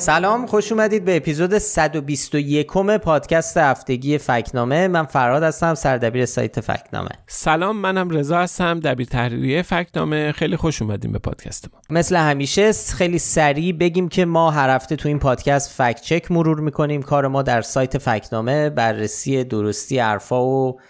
سلام خوش اومدید به اپیزود 121 پادکست هفتگی فکنامه من فراد هستم سردبیر سایت فکنامه سلام منم رضا هستم دبیر تحریریه فکنامه خیلی خوش اومدیم به پادکست ما مثل همیشه خیلی سریع بگیم که ما هر هفته تو این پادکست فکت چک مرور میکنیم کار ما در سایت فکنامه بررسی درستی حرفا و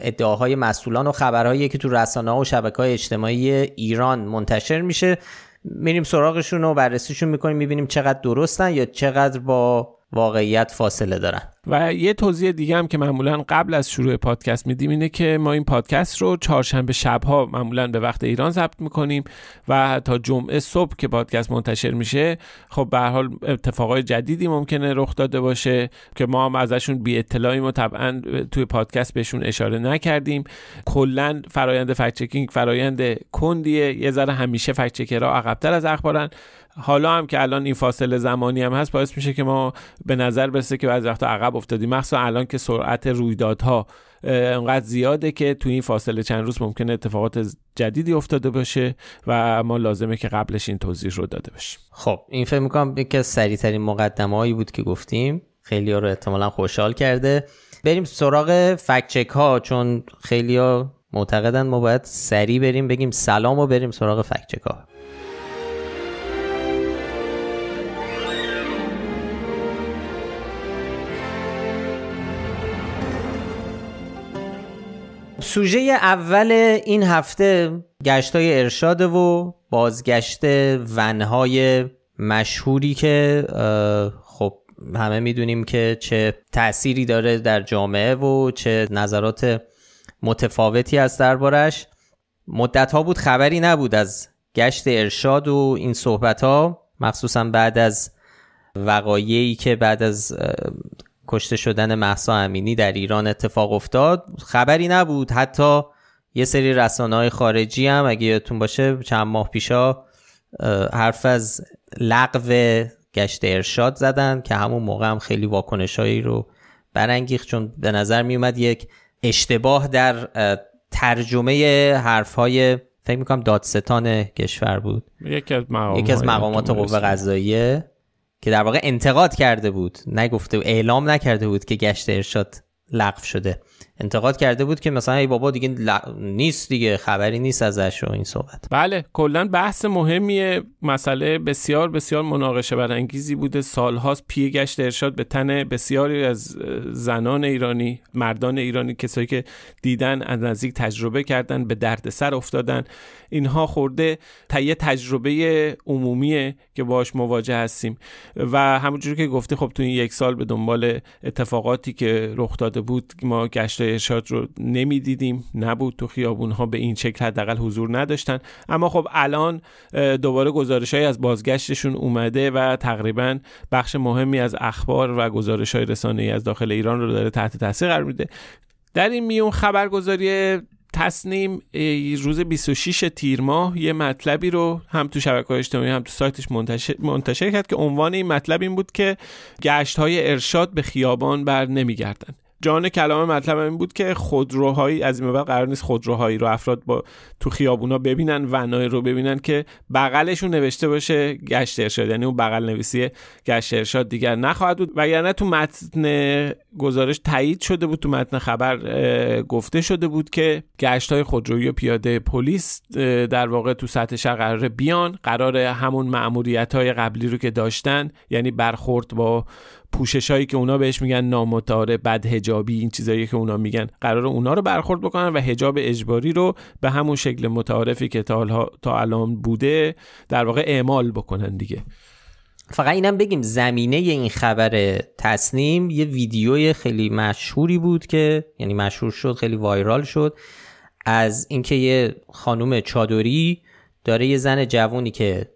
ادعاهای مسئولان و خبرهایی که تو رسانه ها و شبکه های اجتماعی ایران منتشر میشه میریم سراغشون و بررسیشون میکنیم میبینیم چقدر درستن یا چقدر با واقعیت فاصله دارن و یه توضیح دیگه هم که معمولا قبل از شروع پادکست میدیم اینه که ما این پادکست رو چهارشنبه شبها معمولا به وقت ایران ضبط میکنیم و تا جمعه صبح که پادکست منتشر میشه خب به حال اتفاقای جدیدی ممکنه رخ داده باشه که ما هم ازشون بی اطلاعیم و طبعا توی پادکست بهشون اشاره نکردیم کلا فرایند فکت چکینگ فرایند کندیه یه ذره همیشه فکت چکرها عقبتر از اخبارن حالا هم که الان این فاصله زمانی هم هست باعث میشه که ما به نظر برسه که بعضی وقتا عقب افتادیم مخصوصا الان که سرعت رویدادها انقدر زیاده که تو این فاصله چند روز ممکنه اتفاقات جدیدی افتاده باشه و ما لازمه که قبلش این توضیح رو داده باشیم خب این فکر میکنم یکی از سریعترین مقدمه هایی بود که گفتیم خیلی ها رو احتمالا خوشحال کرده بریم سراغ فکچک ها چون خیلی ها معتقدن ما باید سریع بریم بگیم سلام و بریم سراغ فکچک ها سوژه اول این هفته گشتای ارشاده و بازگشت ونهای مشهوری که خب همه میدونیم که چه تأثیری داره در جامعه و چه نظرات متفاوتی از دربارش مدت ها بود خبری نبود از گشت ارشاد و این صحبت ها مخصوصا بعد از وقایعی که بعد از کشته شدن محسا امینی در ایران اتفاق افتاد خبری نبود حتی یه سری رسانه های خارجی هم اگه یادتون باشه چند ماه پیشا حرف از لغو گشت ارشاد زدن که همون موقع هم خیلی هایی رو برانگیخت چون به نظر می اومد یک اشتباه در ترجمه حرف های فکر میکنم دادستان کشور بود یکی از مقامات, یکی از مقامات قوه قضاییه که در واقع انتقاد کرده بود نگفته و اعلام نکرده بود که گشت ارشاد لغو شده انتقاد کرده بود که مثلا ای بابا دیگه نیست دیگه خبری نیست ازش و این صحبت بله کلا بحث مهمیه مسئله بسیار بسیار مناقشه برانگیزی بوده سالهاست پی گشت ارشاد به تن بسیاری از زنان ایرانی مردان ایرانی کسایی که دیدن از نزدیک تجربه کردن به دردسر افتادن اینها خورده تهیه تجربه عمومیه که باش مواجه هستیم و همونجوری که گفتی خب تو این یک سال به دنبال اتفاقاتی که رخ داده بود ما گشت ارشاد رو نمیدیدیم نبود تو خیابون ها به این شکل حداقل حضور نداشتن اما خب الان دوباره گزارش از بازگشتشون اومده و تقریبا بخش مهمی از اخبار و گزارش های رسانه ای از داخل ایران رو داره تحت تاثیر قرار میده در این میون خبرگزاری تصنیم روز 26 تیر ماه یه مطلبی رو هم تو شبکه اجتماعی هم تو سایتش منتشر, منتشر کرد که عنوان این مطلب این بود که گشت های ارشاد به خیابان بر نمیگردن جان کلام مطلب این بود که خودروهایی از این بعد قرار نیست خودروهایی رو افراد با تو خیابونا ببینن ونای رو ببینن که بغلشون نوشته باشه گشت ارشاد یعنی اون بغل نویسی گشت ارشاد دیگر نخواهد بود وگرنه تو متن گزارش تایید شده بود تو متن خبر گفته شده بود که گشت های خودرویی و پیاده پلیس در واقع تو سطح شهر قرار بیان قرار همون مأموریت های قبلی رو که داشتن یعنی برخورد با پوشش هایی که اونا بهش میگن نامتاره بد هجابی این چیزایی که اونا میگن قرار اونا رو برخورد بکنن و هجاب اجباری رو به همون شکل متعارفی که تا, تا الان بوده در واقع اعمال بکنن دیگه فقط اینم بگیم زمینه این خبر تصنیم یه ویدیوی خیلی مشهوری بود که یعنی مشهور شد خیلی وایرال شد از اینکه یه خانم چادری داره یه زن جوونی که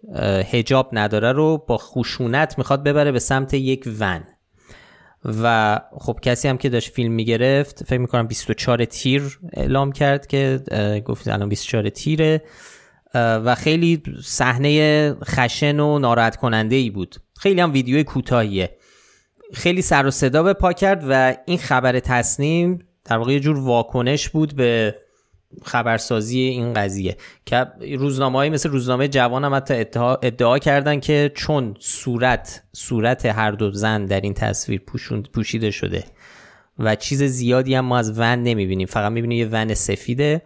هجاب نداره رو با خشونت میخواد ببره به سمت یک ون و خب کسی هم که داشت فیلم میگرفت فکر میکنم 24 تیر اعلام کرد که گفت الان 24 تیره و خیلی صحنه خشن و ناراحت کننده ای بود خیلی هم ویدیو کوتاهیه خیلی سر و صدا به پا کرد و این خبر تصنیم در واقع یه جور واکنش بود به خبرسازی این قضیه که روزنامه های مثل روزنامه جوان هم حتی ادعا, کردن که چون صورت صورت هر دو زن در این تصویر پوشیده شده و چیز زیادی هم ما از ون نمیبینیم فقط میبینیم یه ون سفیده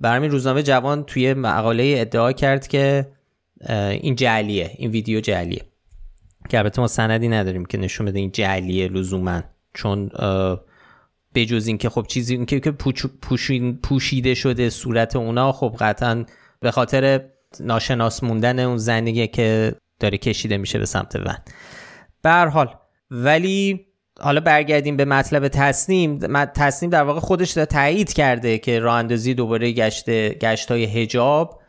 برمی روزنامه جوان توی مقاله ادعا کرد که این جعلیه این ویدیو جعلیه که البته ما سندی نداریم که نشون بده این جعلیه لزوما چون به جز اینکه خب چیزی اینکه که پوشیده شده صورت اونا خب قطعا به خاطر ناشناس موندن اون زنیه که داره کشیده میشه به سمت ون به حال ولی حالا برگردیم به مطلب تصنیم تصنیم در واقع خودش داره تایید کرده که راه اندازی دوباره گشت گشت های هجاب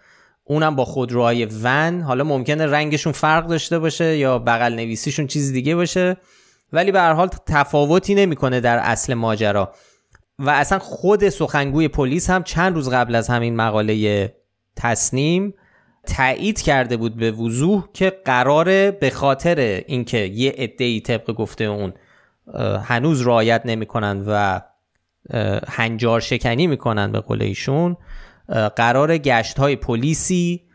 اونم با خودروهای ون حالا ممکنه رنگشون فرق داشته باشه یا بغل نویسیشون چیز دیگه باشه ولی به هر حال تفاوتی نمیکنه در اصل ماجرا و اصلا خود سخنگوی پلیس هم چند روز قبل از همین مقاله تصنیم تایید کرده بود به وضوح که قراره به خاطر اینکه یه ای طبق گفته اون هنوز رعایت نمیکنن و هنجار شکنی میکنن به قول ایشون قرار گشت های پلیسی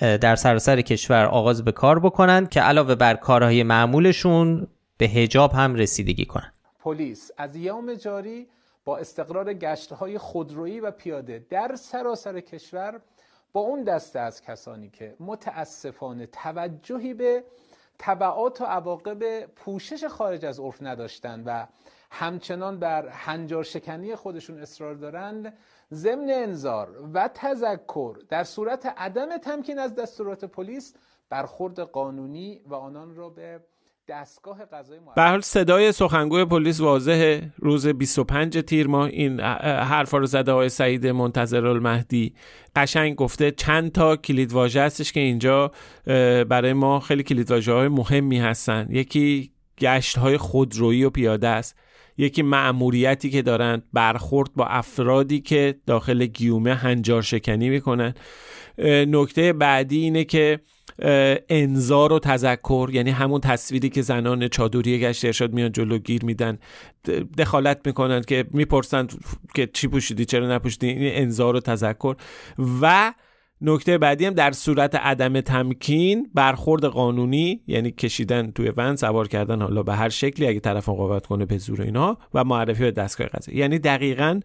در سراسر کشور آغاز به کار بکنن که علاوه بر کارهای معمولشون به هجاب هم رسیدگی کنند. پلیس از یوم جاری با استقرار گشتهای خودرویی و پیاده در سراسر کشور با اون دسته از کسانی که متاسفانه توجهی به طبعات و عواقب پوشش خارج از عرف نداشتند و همچنان بر هنجار شکنی خودشون اصرار دارند ضمن انذار و تذکر در صورت عدم تمکین از دستورات پلیس برخورد قانونی و آنان را به دستگاه به حال صدای سخنگوی پلیس واضحه روز 25 تیر ما این حرفا رو زده آقای سعید منتظر المهدی قشنگ گفته چند تا کلید هستش که اینجا برای ما خیلی کلید واژه های مهمی هستن یکی گشت های خودرویی و پیاده است یکی معموریتی که دارند برخورد با افرادی که داخل گیومه هنجار شکنی میکنن نکته بعدی اینه که انظار و تذکر یعنی همون تصویری که زنان چادری گشت ارشاد میان جلو گیر میدن دخالت میکنن که میپرسن که چی پوشیدی چرا نپوشیدی این انظار و تذکر و نکته بعدی هم در صورت عدم تمکین برخورد قانونی یعنی کشیدن توی ون سوار کردن حالا به هر شکلی اگه طرف مقاومت کنه به زور اینها و معرفی به دستگاه قضایی یعنی دقیقا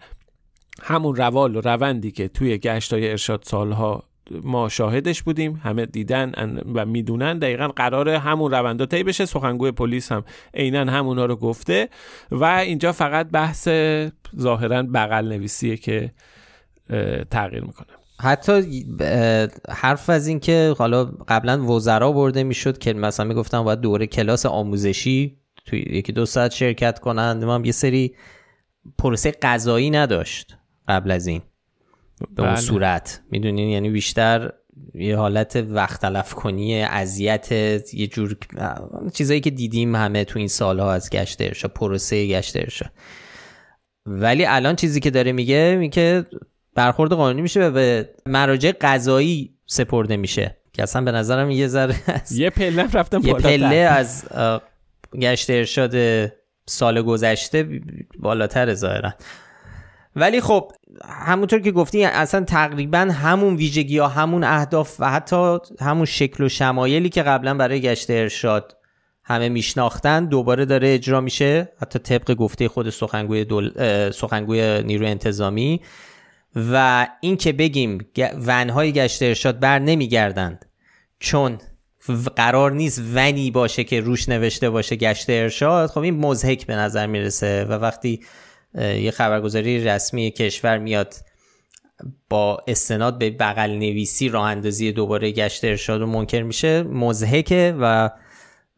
همون روال و روندی که توی های ارشاد سالها ما شاهدش بودیم همه دیدن و میدونن دقیقا قرار همون روند طی بشه سخنگوی پلیس هم عینا همونا رو گفته و اینجا فقط بحث ظاهرا بغل نویسیه که تغییر میکنه حتی حرف از این که حالا قبلا وزرا برده میشد که مثلا میگفتن باید دوره کلاس آموزشی توی یکی دو ساعت شرکت کنند ما یه سری پروسه قضایی نداشت قبل از این به اون بله. صورت میدونین یعنی بیشتر یه حالت وقت تلف کنی اذیت یه جور چیزایی که دیدیم همه تو این سالها از گشت پروسه گشت ارشاد ولی الان چیزی که داره میگه این که برخورد قانونی میشه و به مراجع قضایی سپرده میشه که اصلا به نظرم یه ذره یه پله رفتم یه پله از گشت ارشاد سال گذشته بالاتر ظاهرا ولی خب همونطور که گفتی اصلا تقریبا همون ویژگی ها همون اهداف و حتی همون شکل و شمایلی که قبلا برای گشت ارشاد همه میشناختن دوباره داره اجرا میشه حتی طبق گفته خود سخنگوی, دول... سخنگوی نیروی انتظامی و اینکه بگیم ونهای گشت ارشاد بر نمیگردند چون قرار نیست ونی باشه که روش نوشته باشه گشت ارشاد خب این مزهک به نظر میرسه و وقتی یه خبرگزاری رسمی کشور میاد با استناد به بغل نویسی راه اندازی دوباره گشت ارشاد و منکر میشه مزهکه و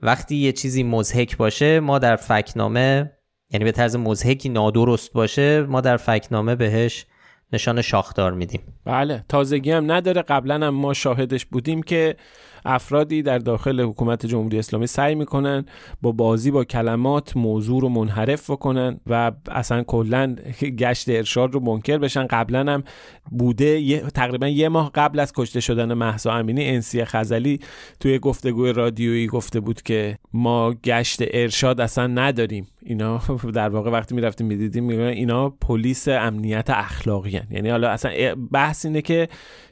وقتی یه چیزی مزهک باشه ما در فکنامه یعنی به طرز مزهکی نادرست باشه ما در فکنامه بهش نشان شاخدار میدیم بله تازگی هم نداره قبلا هم ما شاهدش بودیم که افرادی در داخل حکومت جمهوری اسلامی سعی میکنن با بازی با کلمات موضوع رو منحرف بکنن و اصلا کلا گشت ارشاد رو منکر بشن قبلا هم بوده تقریبا یه ماه قبل از کشته شدن مهسا امینی انسی خزلی توی گفتگوی رادیویی گفته بود که ما گشت ارشاد اصلا نداریم اینا در واقع وقتی میرفتیم میدیدیم میگن اینا پلیس امنیت اخلاقی یعنی حالا اصلا بحث اینه که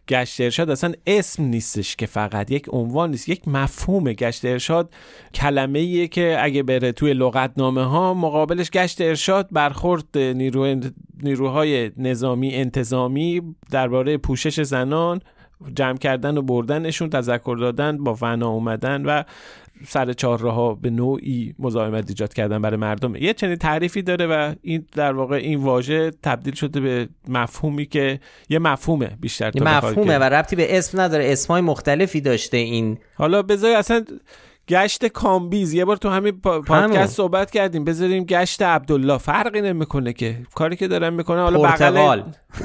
گشت ارشاد اصلا اسم نیستش که فقط یک عنوان نیست یک مفهوم گشت ارشاد کلمه ایه که اگه بره توی لغتنامه ها مقابلش گشت ارشاد برخورد نیرو... نیروهای نظامی انتظامی درباره پوشش زنان جمع کردن و بردنشون تذکر دادن با فنا اومدن و سر ها به نوعی مزاحمت ایجاد کردن برای مردم یه چنین تعریفی داره و این در واقع این واژه تبدیل شده به مفهومی که یه مفهومه بیشتر تا مفهومه و ربطی به اسم نداره اسمای مختلفی داشته این حالا بذار اصلا گشت کامبیز یه بار تو همین پادکست صحبت کردیم بذاریم گشت عبدالله فرقی نمیکنه که کاری که دارن میکنه حالا بغل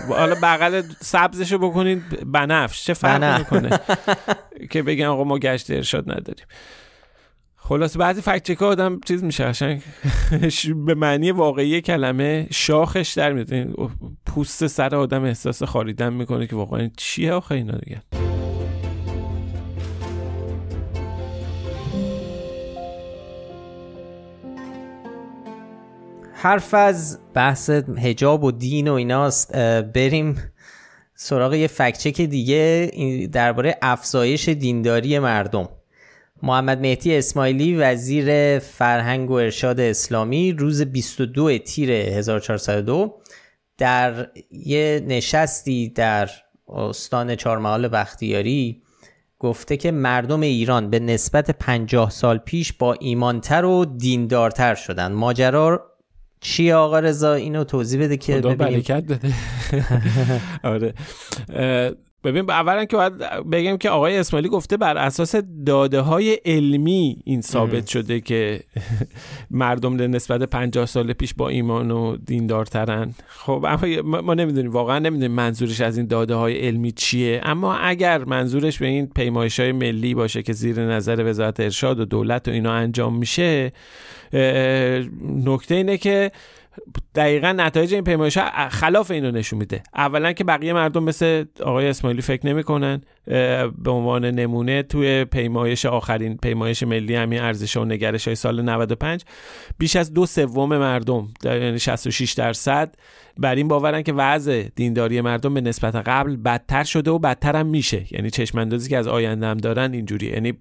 حالا بغل سبزشو بکنید بنفش چه فرقی میکنه که بگن آقا ما گشت ارشاد نداریم خلاص بعضی فکت آدم چیز میشه به معنی واقعی کلمه شاخش در میاد پوست سر آدم احساس خاریدن میکنه که واقعا چیه آخه اینا دیگه حرف از بحث هجاب و دین و ایناست بریم سراغ یه فکچک دیگه درباره افزایش دینداری مردم محمد مهدی اسماعیلی وزیر فرهنگ و ارشاد اسلامی روز 22 تیر 1402 در یه نشستی در استان چهارمحال بختیاری گفته که مردم ایران به نسبت 50 سال پیش با ایمانتر و دیندارتر شدن ماجرا چی آقا رضا اینو توضیح بده که خدا بده آره ببین اولا که باید بگم که آقای اسماعیلی گفته بر اساس داده های علمی این ثابت شده که مردم نسبت 50 سال پیش با ایمان و دیندارترن خب ما نمیدونیم واقعا نمیدونیم منظورش از این داده های علمی چیه اما اگر منظورش به این پیمایش های ملی باشه که زیر نظر وزارت ارشاد و دولت و اینا انجام میشه نکته اینه که دقیقا نتایج این پیمایش ها خلاف اینو نشون میده اولا که بقیه مردم مثل آقای اسماعیلی فکر نمیکنن به عنوان نمونه توی پیمایش آخرین پیمایش ملی همین ارزش و نگرش های سال 95 بیش از دو سوم مردم یعنی 66 درصد بر این باورن که وضع دینداری مردم به نسبت قبل بدتر شده و بدتر هم میشه یعنی چشمندازی که از آینده هم دارن اینجوری یعنی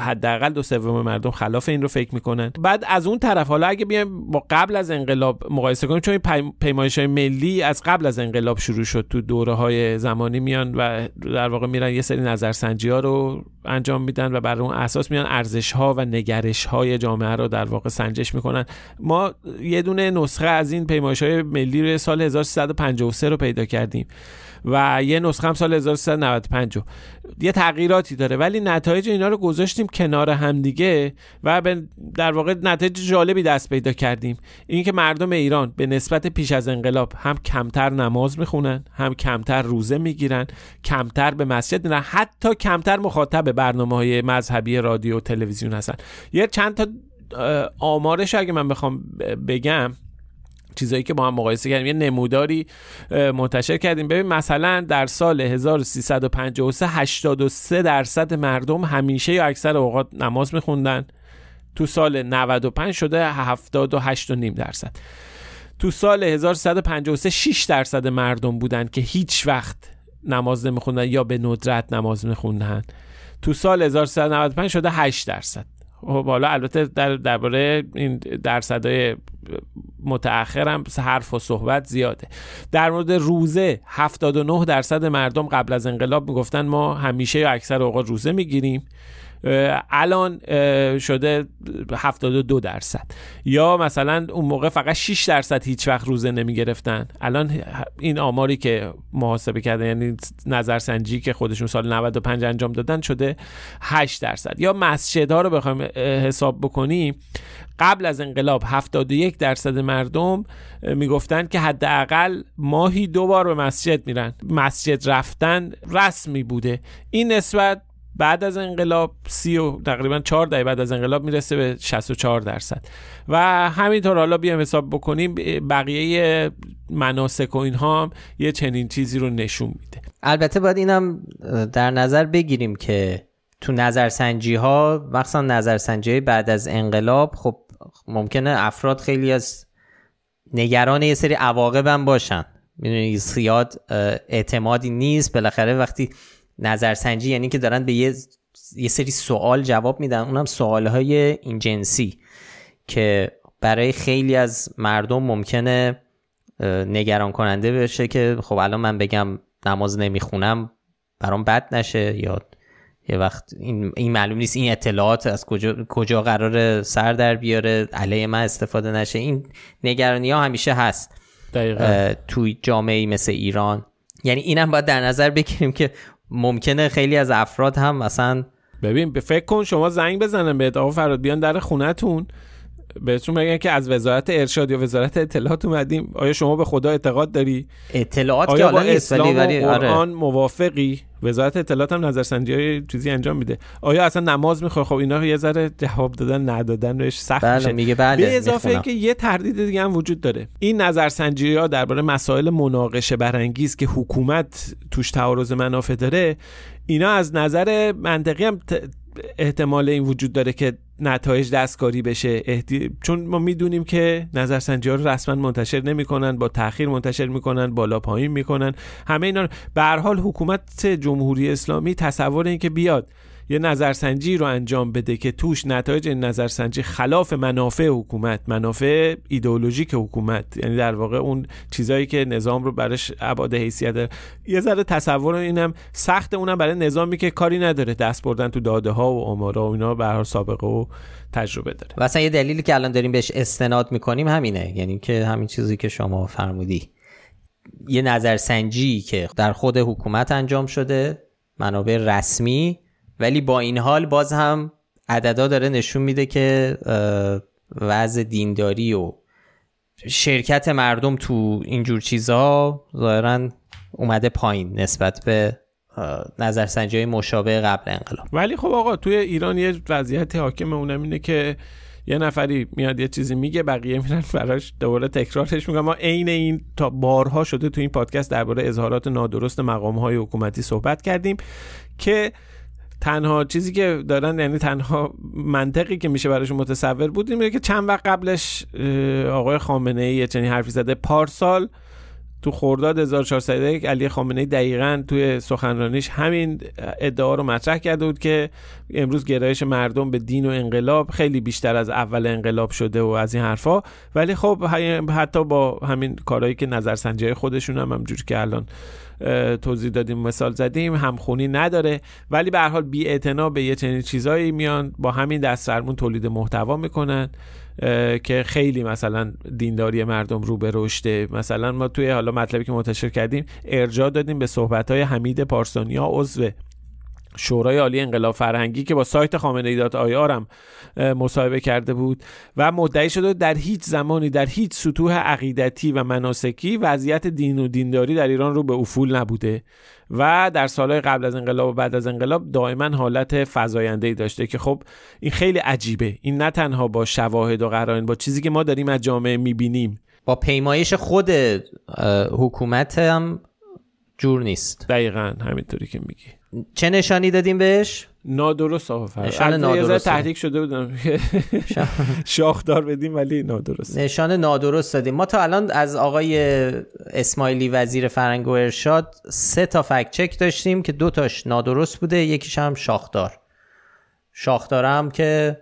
حداقل دو سوم مردم خلاف این رو فکر میکنن بعد از اون طرف حالا اگه بیایم با قبل از انقلاب مقایسه کنیم چون این پیمایش های ملی از قبل از انقلاب شروع شد تو دوره های زمانی میان و در واقع میرن یه سری نظرسنجی ها رو انجام میدن و بر اون اساس میان ارزش ها و نگرش های جامعه رو در واقع سنجش میکنن ما یه دونه نسخه از این پیمایش های ملی رو سال 1353 رو پیدا کردیم و یه نسخه هم سال 1395 یه تغییراتی داره ولی نتایج اینا رو گذاشتیم کنار همدیگه و در واقع نتایج جالبی دست پیدا کردیم اینکه مردم ایران به نسبت پیش از انقلاب هم کمتر نماز میخونن هم کمتر روزه میگیرن کمتر به مسجد میرن حتی کمتر مخاطب برنامه های مذهبی رادیو و تلویزیون هستن یه چند تا آمارش اگه من بخوام بگم چیزایی که با هم مقایسه کردیم یه نموداری منتشر کردیم ببین مثلا در سال 1353 83 درصد مردم همیشه یا اکثر اوقات نماز میخوندن تو سال 95 شده 78.5 درصد تو سال 1153 6 درصد مردم بودن که هیچ وقت نماز نمیخوندن یا به ندرت نماز میخوندن تو سال 1395 شده 8 درصد خب حالا البته در درباره این درصدای متأخرم حرف و صحبت زیاده در مورد روزه 79 درصد مردم قبل از انقلاب میگفتن ما همیشه یا اکثر اوقات روزه میگیریم الان شده 72 درصد یا مثلا اون موقع فقط 6 درصد هیچ وقت روزه نمی گرفتن الان این آماری که محاسبه کردن یعنی نظرسنجی که خودشون سال 95 انجام دادن شده 8 درصد یا ها رو بخوایم حساب بکنیم قبل از انقلاب 71 درصد مردم میگفتن که حداقل ماهی دو بار به مسجد میرن مسجد رفتن رسمی بوده این نسبت بعد از انقلاب سی و تقریبا 4 دهه بعد از انقلاب میرسه به 64 درصد و همینطور حالا بیام حساب بکنیم بقیه مناسک و اینها هم یه چنین چیزی رو نشون میده البته باید اینم در نظر بگیریم که تو نظرسنجی ها مخصوصا نظرسنجی بعد از انقلاب خب ممکنه افراد خیلی از نگران یه سری عواقب هم باشن میدونی زیاد اعتمادی نیست بالاخره وقتی نظرسنجی یعنی که دارن به یه, یه سری سوال جواب میدن اونم سوالهای این جنسی که برای خیلی از مردم ممکنه نگران کننده بشه که خب الان من بگم نماز نمیخونم برام بد نشه یا یه وقت این, این معلوم نیست این اطلاعات از کجا, کجا قرار سر در بیاره علیه من استفاده نشه این نگرانی ها همیشه هست دقیقا. توی جامعه مثل ایران یعنی اینم باید در نظر بگیریم که ممکنه خیلی از افراد هم مثلا ببین فکر کن شما زنگ بزنن بهت آقا فراد بیان در خونتون بهتون بگن که از وزارت ارشاد یا وزارت اطلاعات اومدیم آیا شما به خدا اعتقاد داری اطلاعات آیا که با اسلام و آره. قرآن موافقی وزارت اطلاعات هم نظرسنجی های چیزی انجام میده آیا اصلا نماز میخوای خب اینا یه ذره جواب دادن ندادن روش سخت بله، میشه میگه بله به اضافه که یه تردید دیگه هم وجود داره این نظرسنجی ها درباره مسائل مناقشه برانگیز که حکومت توش تعارض منافع داره اینا از نظر منطقی هم احتمال این وجود داره که نتایج دستکاری بشه چون ما میدونیم که نظرسنجی ها رو رسما منتشر نمیکنن با تاخیر منتشر میکنن بالا پایین میکنن همه اینا به حال حکومت جمهوری اسلامی تصور این که بیاد یه نظرسنجی رو انجام بده که توش نتایج این نظرسنجی خلاف منافع حکومت منافع ایدئولوژیک حکومت یعنی در واقع اون چیزایی که نظام رو برش عباده حیثیت داره یه ذره تصور اینم سخت اونم برای نظامی که کاری نداره دست بردن تو داده ها و آمارا و اینا به سابقه و تجربه داره و اصلا یه دلیلی که الان داریم بهش استناد میکنیم همینه یعنی که همین چیزی که شما فرمودی یه نظرسنجی که در خود حکومت انجام شده منابع رسمی ولی با این حال باز هم عددا داره نشون میده که وضع دینداری و شرکت مردم تو اینجور چیزها ظاهرا اومده پایین نسبت به نظرسنجی های مشابه قبل انقلاب ولی خب آقا توی ایران یه وضعیت حاکم اونم اینه که یه نفری میاد یه چیزی میگه بقیه میرن براش دوباره تکرارش میگم ما عین این تا بارها شده تو این پادکست درباره اظهارات نادرست مقام های حکومتی صحبت کردیم که تنها چیزی که دارن یعنی تنها منطقی که میشه براشون متصور بود اینه که چند وقت قبلش آقای خامنه ای چنین حرفی زده پارسال تو خرداد 1401 علی خامنه دقیقا توی سخنرانیش همین ادعا رو مطرح کرده بود که امروز گرایش مردم به دین و انقلاب خیلی بیشتر از اول انقلاب شده و از این حرفا ولی خب حتی با همین کارهایی که نظرسنجی خودشون هم همجور که الان توضیح دادیم مثال زدیم همخونی نداره ولی به هر حال به یه چنین چیزایی میان با همین سرمون تولید محتوا میکنن که خیلی مثلا دینداری مردم رو به رشده مثلا ما توی حالا مطلبی که منتشر کردیم ارجاع دادیم به صحبت های حمید پارسانیا عضو شورای عالی انقلاب فرهنگی که با سایت خامنه ای دات آیارم مصاحبه کرده بود و مدعی شده در هیچ زمانی در هیچ سطوح عقیدتی و مناسکی وضعیت دین و دینداری در ایران رو به افول نبوده و در سالهای قبل از انقلاب و بعد از انقلاب دائما حالت فزاینده ای داشته که خب این خیلی عجیبه این نه تنها با شواهد و قرائن با چیزی که ما داریم از جامعه میبینیم با پیمایش خود حکومت هم جور نیست دقیقا همینطوری که میگی چه نشانی دادیم بهش نادرست نشان نادرست تحریک شده بودم شاخدار بدیم ولی نادرست نشان نادرست دادیم ما تا الان از آقای اسماعیلی وزیر فرنگ و ارشاد سه تا فکت چک داشتیم که دو تاش نادرست بوده یکیش هم شاخدار شاخدارم که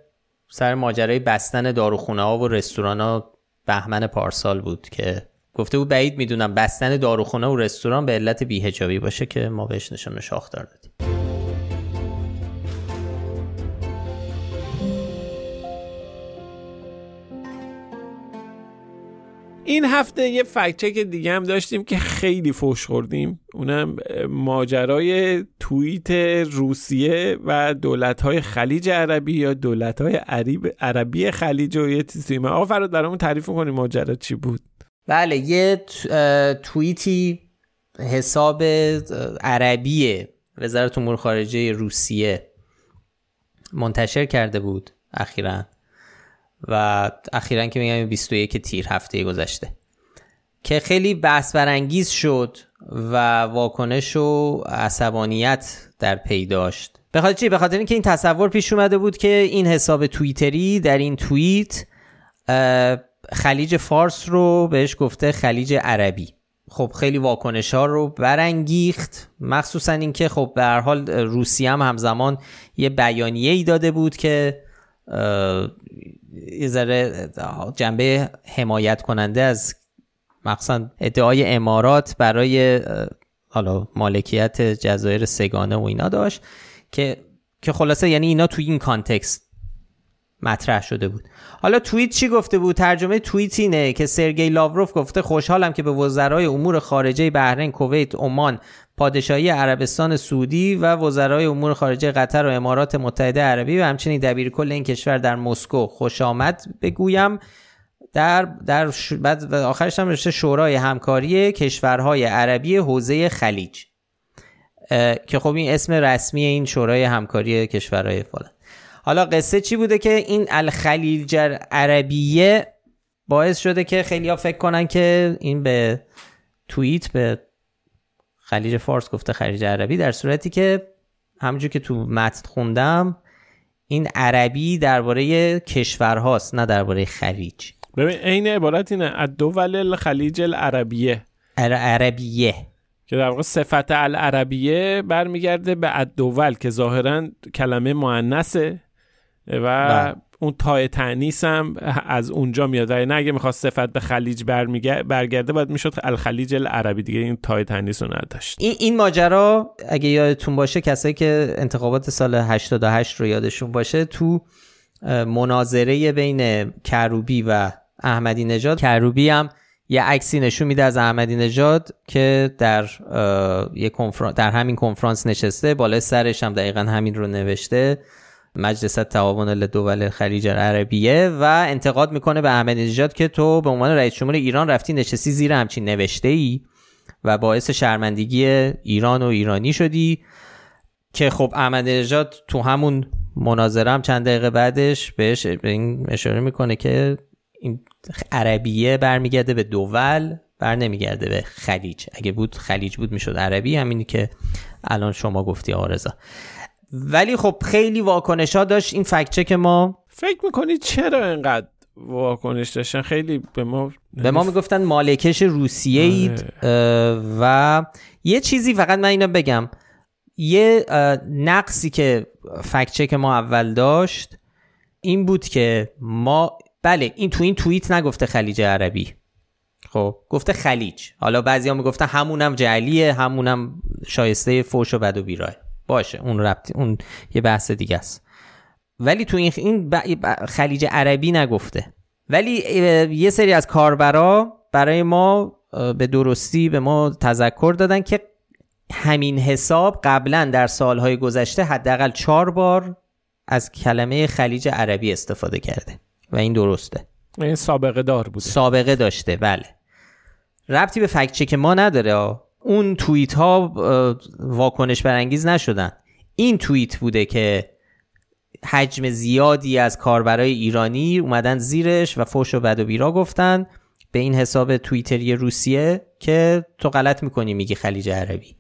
سر ماجرای بستن داروخونه ها و رستوران ها بهمن پارسال بود که گفته بود بعید میدونم بستن داروخونه و رستوران به علت بیهجابی باشه که ما بهش نشان شاخدار دادیم این هفته یه که دیگه هم داشتیم که خیلی فوش خوردیم اونم ماجرای توییت روسیه و های خلیج عربی یا دولت‌های عرب... عربی خلیج و یه چیزی آقا فراد برامون تعریف کنیم ماجرا چی بود بله یه توییتی حساب عربی وزارت امور خارجه روسیه منتشر کرده بود اخیرا و اخیرا که میگم 21 تیر هفته گذشته که خیلی بحث برانگیز شد و واکنش و عصبانیت در پی داشت به خاطر چی به خاطر اینکه این تصور پیش اومده بود که این حساب توییتری در این توییت خلیج فارس رو بهش گفته خلیج عربی خب خیلی واکنش ها رو برانگیخت مخصوصا اینکه خب به هر حال روسیه هم همزمان یه بیانیه ای داده بود که یه ذره جنبه حمایت کننده از مقصد ادعای امارات برای حالا مالکیت جزایر سگانه و اینا داشت که که خلاصه یعنی اینا توی این کانتکست مطرح شده بود حالا توییت چی گفته بود ترجمه توییت اینه که سرگی لاوروف گفته خوشحالم که به وزرای امور خارجه بحرین کویت عمان پادشاهی عربستان سعودی و وزرای امور خارجه قطر و امارات متحده عربی و همچنین دبیرکل این کشور در مسکو خوش آمد بگویم در در بعد آخرش هم رشته شورای همکاری کشورهای عربی حوزه خلیج که خب این اسم رسمی این شورای همکاری کشورهای فلان حالا قصه چی بوده که این الخلیج عربیه باعث شده که خیلی فکر کنن که این به توییت به خلیج فارس گفته خلیج عربی در صورتی که همونجور که تو متن خوندم این عربی درباره کشورهاست نه درباره خلیج ببین عین عبارت اینه الدول خلیج العربیه عربیه که در واقع صفت العربیه برمیگرده به الدول که ظاهرا کلمه مؤنثه و بله. اون تای تنیس هم از اونجا میاد نه اگه میخواست صفت به خلیج برگرده باید میشد خلیج العربی دیگه این تای تنیس رو نداشت این, این ماجرا اگه یادتون باشه کسایی که انتخابات سال 88 رو یادشون باشه تو مناظره بین کروبی و احمدی نژاد کروبی هم یه عکسی نشون میده از احمدی نژاد که در یه کنفرانس در همین کنفرانس نشسته بالای سرش هم دقیقا همین رو نوشته مجلس تعاون دول خلیج عربیه و انتقاد میکنه به نژاد که تو به عنوان رئیس جمهور ایران رفتی نشستی زیر همچین نوشته ای و باعث شرمندگی ایران و ایرانی شدی که خب نژاد تو همون مناظره هم چند دقیقه بعدش بهش اشاره میکنه که این عربیه برمیگرده به دول بر نمیگرده به خلیج اگه بود خلیج بود میشد عربی همینی که الان شما گفتی آرزا ولی خب خیلی واکنش ها داشت این فکت چک ما فکر میکنی چرا اینقدر واکنش داشتن خیلی به ما به ما میگفتن مالکش روسیه اید آره. و یه چیزی فقط من اینو بگم یه نقصی که فکچک چک ما اول داشت این بود که ما بله این تو این توییت نگفته خلیج عربی خب گفته خلیج حالا بعضی هم میگفتن همونم جعلیه همونم شایسته فوش و بد و بیراه باشه اون ربط اون یه بحث دیگه است ولی تو این, این خلیج عربی نگفته ولی یه سری از کاربرا برای ما به درستی به ما تذکر دادن که همین حساب قبلا در سالهای گذشته حداقل چهار بار از کلمه خلیج عربی استفاده کرده و این درسته این یعنی سابقه دار بوده سابقه داشته بله ربطی به فکت چک ما نداره اون توییت ها واکنش برانگیز نشدن این توییت بوده که حجم زیادی از کاربرای ایرانی اومدن زیرش و فوش و بد و بیرا گفتن به این حساب توییتری روسیه که تو غلط میکنی میگی خلیج عربی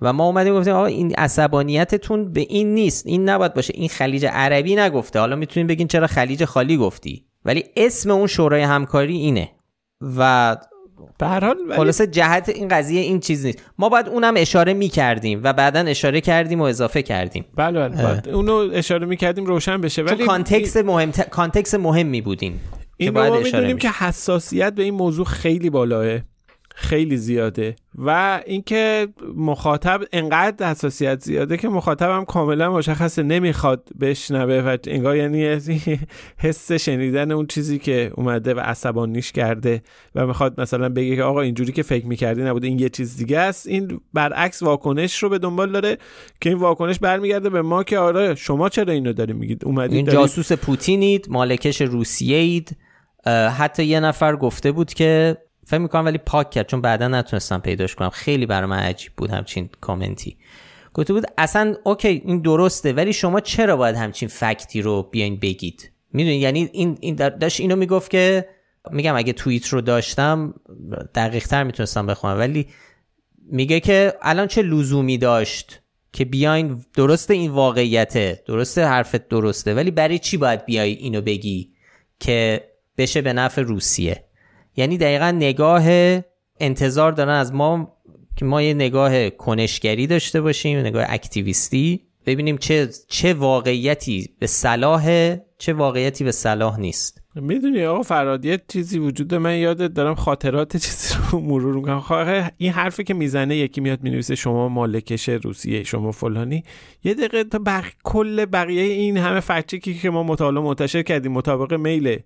و ما اومدیم گفتیم آقا این عصبانیتتون به این نیست این نباید باشه این خلیج عربی نگفته حالا میتونیم بگین چرا خلیج خالی گفتی ولی اسم اون شورای همکاری اینه و به حال خلاصه جهت این قضیه این چیز نیست ما باید اونم اشاره می کردیم و بعدا اشاره کردیم و اضافه کردیم بله بله, بله. اونو اشاره می کردیم روشن بشه ولی تو مهم ت... مهمی بودین این که ما میدونیم که حساسیت به این موضوع خیلی بالاه خیلی زیاده و اینکه مخاطب انقدر حساسیت زیاده که مخاطبم کاملا مشخصه نمیخواد بشنوه و انگار یعنی حس شنیدن اون چیزی که اومده و عصبانیش کرده و میخواد مثلا بگه که آقا اینجوری که فکر میکردی نبوده این یه چیز دیگه است این برعکس واکنش رو به دنبال داره که این واکنش برمیگرده به ما که آره شما چرا اینو داری میگید اومدید این جاسوس پوتینید مالکش روسیه اید حتی یه نفر گفته بود که فکر میکنم ولی پاک کرد چون بعدا نتونستم پیداش کنم خیلی برای من عجیب بود همچین کامنتی گفته بود اصلا اوکی این درسته ولی شما چرا باید همچین فکتی رو بیاین بگید میدونی یعنی این این داشت اینو میگفت که میگم اگه توییت رو داشتم دقیق تر میتونستم بخونم ولی میگه که الان چه لزومی داشت که بیاین درسته این واقعیته درسته حرفت درسته ولی برای چی باید بیای اینو بگی که بشه به نفع روسیه یعنی دقیقا نگاه انتظار دارن از ما که ما یه نگاه کنشگری داشته باشیم نگاه اکتیویستی ببینیم چه چه واقعیتی به صلاح چه واقعیتی به صلاح نیست میدونی آقا فرادیت چیزی وجود من یادت دارم خاطرات چیزی رو مرور میکنم خواهر خب این حرفی که میزنه یکی میاد مینویسه شما مالکش روسیه شما فلانی یه دقیقه تا بق... کل بقیه این همه فکچکی که ما مطالعه منتشر کردیم مطابق میل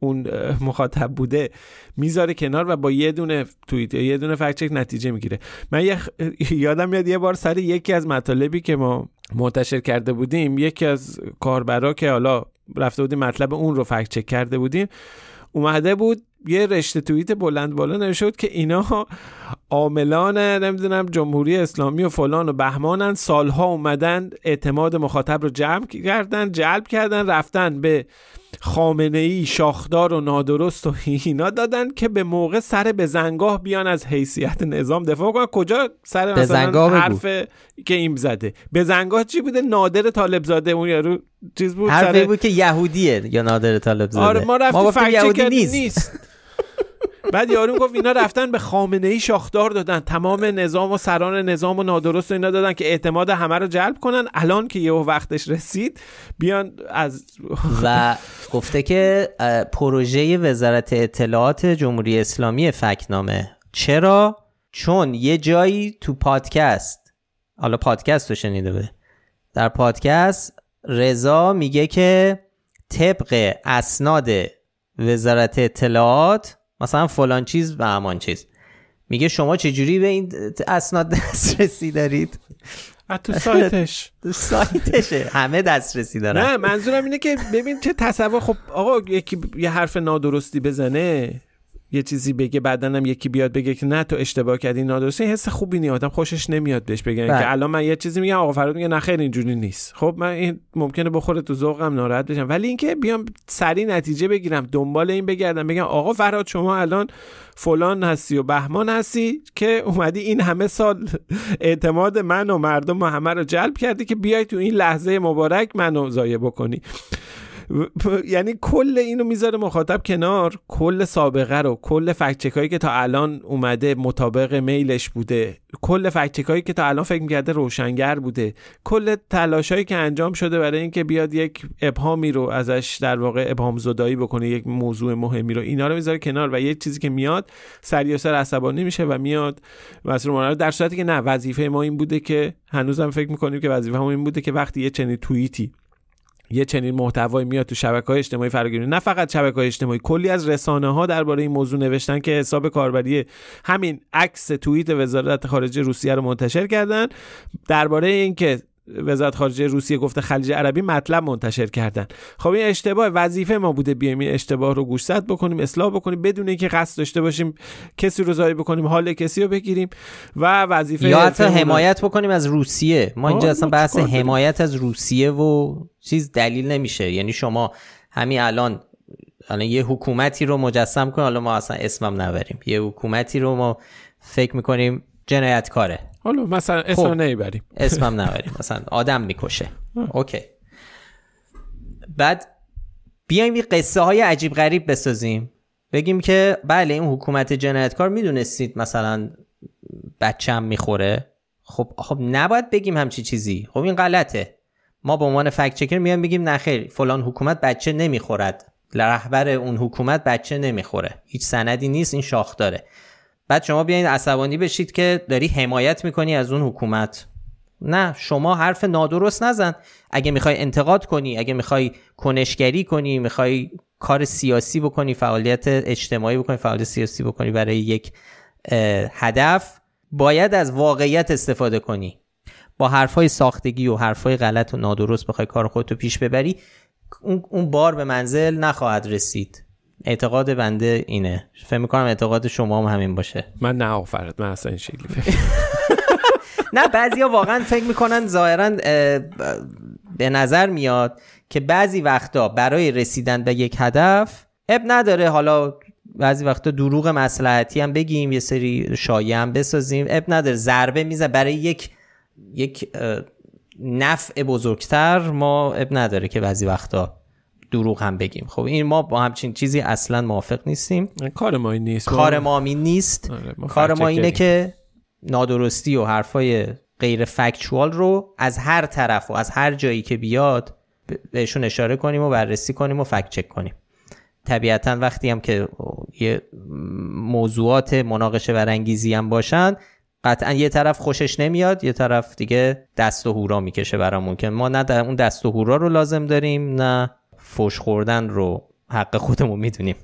اون مخاطب بوده میذاره کنار و با یه دونه توییت یه دونه فکچک نتیجه میگیره من یه یادم میاد یه بار سر یکی از مطالبی که ما منتشر کرده بودیم یکی از کاربرا که حالا رفته بودیم مطلب اون رو فکت کرده بودیم اومده بود یه رشته توییت بلند بالا نوشته که اینا عاملان نمیدونم جمهوری اسلامی و فلان و بهمانن سالها اومدن اعتماد مخاطب رو جمع کردن جلب کردن رفتن به خامنه ای شاخدار و نادرست و اینا دادن که به موقع سر به زنگاه بیان از حیثیت نظام دفاع کنن کجا سر مثلا حرف که این زده زنگاه چی بوده نادر طالب زاده اون یارو چیز بود حرفی بود که یهودیه یا نادر طالب زاده آره ما نیست بعد یارو گفت اینا رفتن به خامنه ای شاخدار دادن تمام نظام و سران نظام و نادرست و اینا دادن که اعتماد همه رو جلب کنن الان که یه وقتش رسید بیان از و گفته که پروژه وزارت اطلاعات جمهوری اسلامی فکنامه چرا چون یه جایی تو پادکست حالا پادکست رو شنیده بود در پادکست رضا میگه که طبق اسناد وزارت اطلاعات مثلا فلان چیز و همان چیز میگه شما چجوری به این اسناد دسترسی دارید تو سایتش سایتشه همه دسترسی دارن نه منظورم اینه که ببین چه تصور خب آقا یکی یه حرف نادرستی بزنه یه چیزی بگه بعدنم یکی بیاد بگه که نه تو اشتباه کردی نادرسته حس خوبی نی آدم خوشش نمیاد بهش بگن که بله. الان من یه چیزی میگم آقا فراد میگه نه خیر اینجوری نیست خب من این ممکنه بخوره تو ذوقم ناراحت بشم ولی اینکه بیام سری نتیجه بگیرم دنبال این بگردم بگم آقا فراد شما الان فلان هستی و بهمان هستی که اومدی این همه سال اعتماد من و مردم و همه رو جلب کردی که بیای تو این لحظه مبارک منو ضایع بکنی یعنی کل اینو میذاره مخاطب کنار کل سابقه رو کل فکچک هایی که تا الان اومده مطابق میلش بوده کل فکچک هایی که تا الان فکر میکرده روشنگر بوده کل تلاش هایی که انجام شده برای اینکه بیاد یک ابهامی رو ازش در واقع ابهام زدایی بکنه یک موضوع مهمی رو اینا رو میذاره کنار و یه چیزی که میاد سر عصبانی میشه و میاد مسئول در صورتی که نه وظیفه ما این بوده که هنوزم فکر میکنیم که وظیفه این بوده که وقتی یه چنین توییتی یه چنین محتوایی میاد تو شبکه های اجتماعی فراگیری نه فقط شبکه های اجتماعی کلی از رسانه ها درباره این موضوع نوشتن که حساب کاربری همین عکس توییت وزارت خارجه روسیه رو منتشر کردن درباره اینکه وزارت خارجه روسیه گفته خلیج عربی مطلب منتشر کردن خب این اشتباه وظیفه ما بوده بیایم این اشتباه رو گوشزد بکنیم اصلاح بکنیم بدون اینکه قصد داشته باشیم کسی رو زایی بکنیم حال کسی رو بگیریم و وظیفه یا حتی حمایت بکنیم از روسیه ما اینجا اصلا بحث حمایت از روسیه و چیز دلیل نمیشه یعنی شما همین الان الان یه حکومتی رو مجسم کن حالا ما اصلا اسمم نبریم یه حکومتی رو ما فکر میکنیم جنایتکاره حالا مثلا اسم خب. اسمم نبریم مثلا آدم میکشه اوکی بعد بیایم یه قصه های عجیب غریب بسازیم بگیم که بله این حکومت جنایتکار میدونستید مثلا هم میخوره خب خب نباید بگیم همچی چیزی خب این غلطه ما به عنوان فکت چکر میایم نه نخیر فلان حکومت بچه نمیخورد رهبر اون حکومت بچه نمیخوره هیچ سندی نیست این شاخ داره بعد شما بیاین عصبانی بشید که داری حمایت میکنی از اون حکومت نه شما حرف نادرست نزن اگه میخوای انتقاد کنی اگه میخوای کنشگری کنی میخوای کار سیاسی بکنی فعالیت اجتماعی بکنی فعالیت سیاسی بکنی برای یک هدف باید از واقعیت استفاده کنی با حرفای ساختگی و حرفای غلط و نادرست بخوای کار خودتو پیش ببری اون بار به منزل نخواهد رسید اعتقاد بنده اینه فکر میکنم اعتقاد شما هم همین باشه من نه آفرت من اصلا این شکلی فکر نه ها واقعا فکر میکنن ظاهرا به نظر میاد که بعضی وقتا برای رسیدن به یک هدف اب نداره حالا بعضی وقتا دروغ مسلحتی هم بگیم یه سری شایعه هم بسازیم اب نداره ضربه میزن برای یک یک نفع بزرگتر ما اب نداره که بعضی وقتا دروغ هم بگیم خب این ما با همچین چیزی اصلا موافق نیستیم کار ما این نیست کار ما این نیست آره، کار ما اینه که نادرستی و حرفای غیر فکچوال رو از هر طرف و از هر جایی که بیاد بهشون اشاره کنیم و بررسی کنیم و فکت چک کنیم طبیعتا وقتی هم که یه موضوعات مناقشه برانگیزی هم باشن قطعا یه طرف خوشش نمیاد یه طرف دیگه دست و هورا میکشه برامون که ما نه اون دست و هورا رو لازم داریم نه فوش خوردن رو حق خودمون میدونیم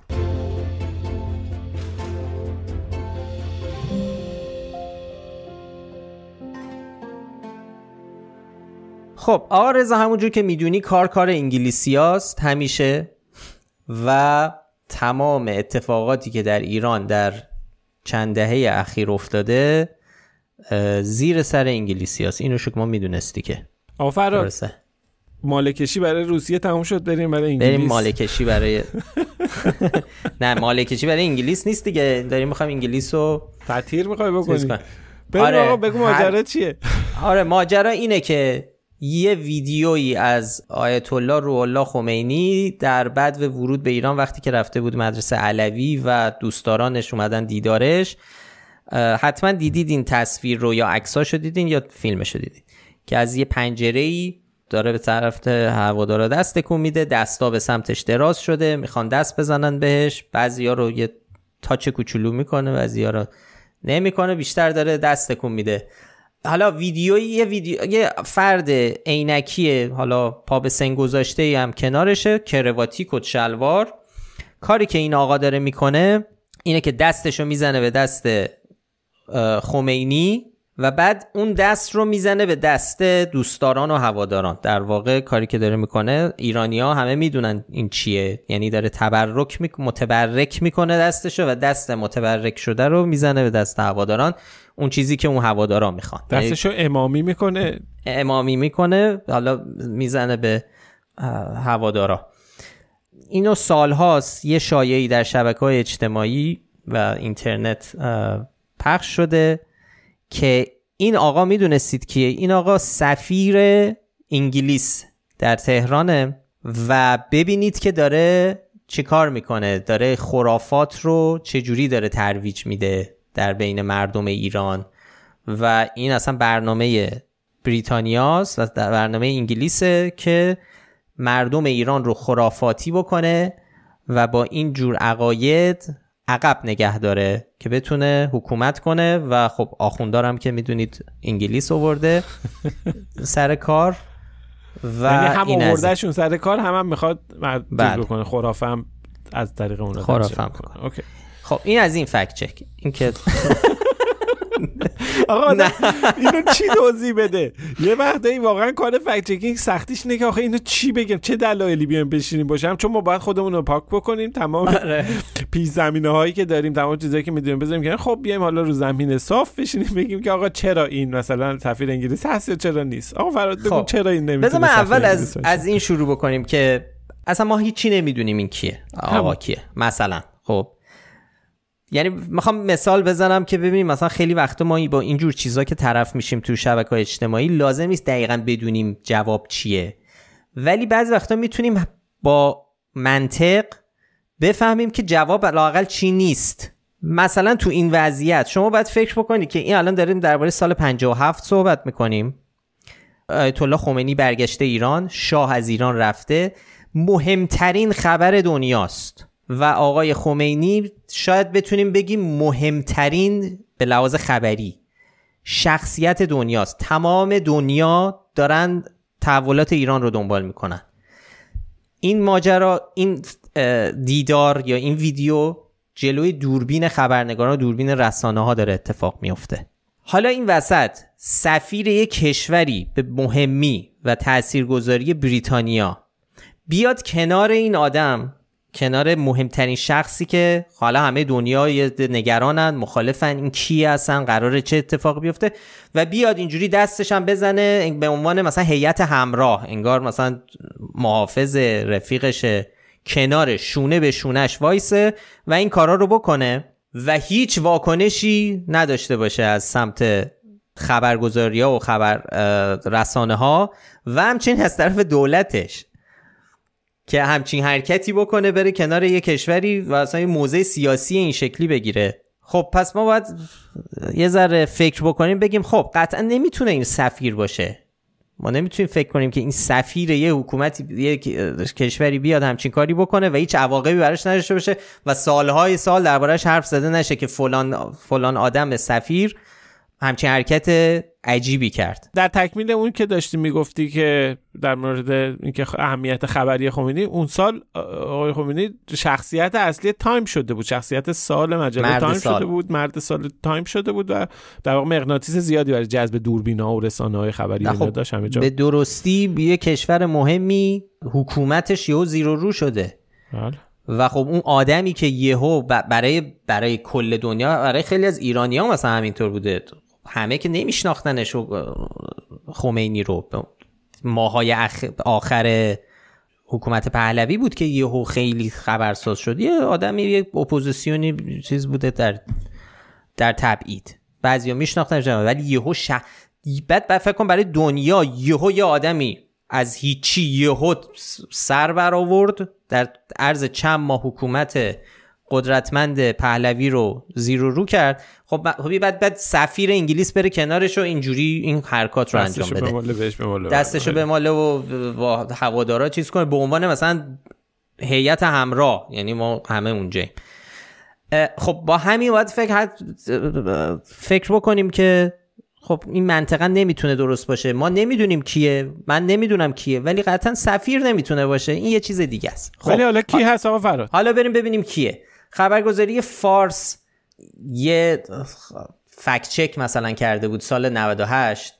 خب آقا رضا همونجور که میدونی کار کار هاست همیشه و تمام اتفاقاتی که در ایران در چند دهه اخیر افتاده زیر سر انگلیسی هست اینو شکما میدونستی که آفراد مالکشی برای روسیه تموم شد بریم برای انگلیس بریم مالکشی برای نه مالکشی برای انگلیس نیست دیگه داریم میخوایم انگلیس رو تطهیر میخوای بکنی بریم آره آقا بگو ماجرا چیه آره ماجرا اینه که یه ویدیویی از آیت الله روح الله خمینی در بعد و ورود به ایران وقتی که رفته بود مدرسه علوی و دوستدارانش اومدن دیدارش حتما دیدید این تصویر رو یا عکساشو دیدین یا فیلمشو دیدین که از یه پنجره داره به طرف هوادارا دست تکون میده دستا به سمتش دراز شده میخوان دست بزنن بهش بعضیا رو یه تاچ کوچولو میکنه بعضیا رو نمیکنه بیشتر داره دست میده حالا ویدیو یه ویدیو یه فرد عینکی حالا پا به سن گذاشته هم کنارشه کرواتی و شلوار کاری که این آقا داره میکنه اینه که دستشو میزنه به دست خمینی و بعد اون دست رو میزنه به دست دوستداران و هواداران در واقع کاری که داره میکنه ایرانی ها همه میدونن این چیه یعنی داره تبرک می... متبرک میکنه دستشو و دست متبرک شده رو میزنه به دست هواداران اون چیزی که اون هوادارا میخوان یعنی دستشو امامی میکنه امامی میکنه حالا میزنه به هوادارا اینو سالهاست یه شایعی در شبکه های اجتماعی و اینترنت پخش شده که این آقا میدونستید که این آقا سفیر انگلیس در تهرانه و ببینید که داره چه کار میکنه داره خرافات رو چه جوری داره ترویج میده در بین مردم ایران و این اصلا برنامه بریتانیاست و برنامه انگلیسه که مردم ایران رو خرافاتی بکنه و با این جور عقاید عقب نگه داره که بتونه حکومت کنه و خب آخوندارم که میدونید انگلیس آورده سر کار و یعنی هم آوردهشون سر کار هم, هم میخواد بله. بکنه خرافم از طریق اون خرافم کنه خب این از این فکت چک این که آقا نه اینو چی توضیح بده یه این واقعا کار فکت سختیش اینه که آخه اینو چی بگم چه دلایلی بیام بشینیم باشم چون ما باید خودمون رو پاک بکنیم تمام آره. پیش زمینه هایی که داریم تمام چیزایی که میدونیم بزنیم که خب بیایم حالا رو زمین صاف بشینیم بگیم که آقا چرا این مثلا سفیر انگلیس هست یا چرا نیست آقا فراد خب. چرا این نمیتونه اول از از این شروع بکنیم که اصلا ما هیچی نمیدونیم این کیه آقا کیه مثلا خب یعنی میخوام مثال بزنم که ببینیم مثلا خیلی وقتا ما با اینجور چیزا که طرف میشیم تو شبکه اجتماعی لازم نیست دقیقا بدونیم جواب چیه ولی بعضی وقتا میتونیم با منطق بفهمیم که جواب لاقل چی نیست مثلا تو این وضعیت شما باید فکر بکنید که این الان داریم درباره سال 57 صحبت میکنیم آیت الله خمینی برگشته ایران شاه از ایران رفته مهمترین خبر دنیاست و آقای خمینی شاید بتونیم بگیم مهمترین به لحاظ خبری شخصیت دنیاست تمام دنیا دارن تحولات ایران رو دنبال میکنن این ماجرا این دیدار یا این ویدیو جلوی دوربین خبرنگاران و دوربین رسانه ها داره اتفاق میفته حالا این وسط سفیر یک کشوری به مهمی و تاثیرگذاری بریتانیا بیاد کنار این آدم کنار مهمترین شخصی که حالا همه دنیا نگرانن مخالفن این کی هستن قراره چه اتفاقی بیفته و بیاد اینجوری دستش هم بزنه به عنوان مثلا هیئت همراه انگار مثلا محافظ رفیقش کنار شونه به شونش وایسه و این کارا رو بکنه و هیچ واکنشی نداشته باشه از سمت خبرگزاری ها و خبر رسانه ها و همچنین از طرف دولتش که همچین حرکتی بکنه بره کنار یه کشوری و اصلا یه موزه سیاسی این شکلی بگیره خب پس ما باید یه ذره فکر بکنیم بگیم خب قطعا نمیتونه این سفیر باشه ما نمیتونیم فکر کنیم که این سفیر یه حکومتی یه کشوری بیاد همچین کاری بکنه و هیچ عواقبی براش نداشته باشه و سالهای سال دربارهش حرف زده نشه که فلان فلان آدم سفیر همچین حرکت عجیبی کرد در تکمیل اون که داشتی میگفتی که در مورد اینکه اهمیت خبری خمینی اون سال آقای خمینی شخصیت اصلی تایم شده بود شخصیت سال مجله تایم سال. شده بود مرد سال تایم شده بود و در واقع مغناطیس زیادی برای جذب دوربینا و رسانه های خبری خب داشت همه به درستی یه کشور مهمی حکومتش یهو زیر و رو شده بله. و خب اون آدمی که یهو برای برای کل دنیا برای خیلی از ایرانی ها مثلا همینطور بوده همه که نمیشناختنش خمینی رو ماهای آخر حکومت پهلوی بود که یهو خیلی خبرساز شد یه آدمی یه اپوزیسیونی چیز بوده در در تبعید بعضیا میشناختنش ولی یهو شه بعد, فکر کن برای دنیا یهو یه آدمی از هیچی یهو سر برآورد در عرض چند ماه حکومت قدرتمند پهلوی رو زیر و رو کرد خب خب بعد بعد سفیر انگلیس بره کنارش و اینجوری این حرکات رو انجام بده دستشو به ماله و هوادارا چیز کنه به عنوان مثلا هیئت همراه یعنی ما همه اونجا خب با همین باید فکر فکر بکنیم که خب این منطقا نمیتونه درست باشه ما نمیدونیم کیه من نمیدونم کیه ولی قطعا سفیر نمیتونه باشه این یه چیز دیگه است خب حالا کی هست آقا فراد حالا بریم ببینیم کیه خبرگزاری فارس یه فکت چک مثلا کرده بود سال 98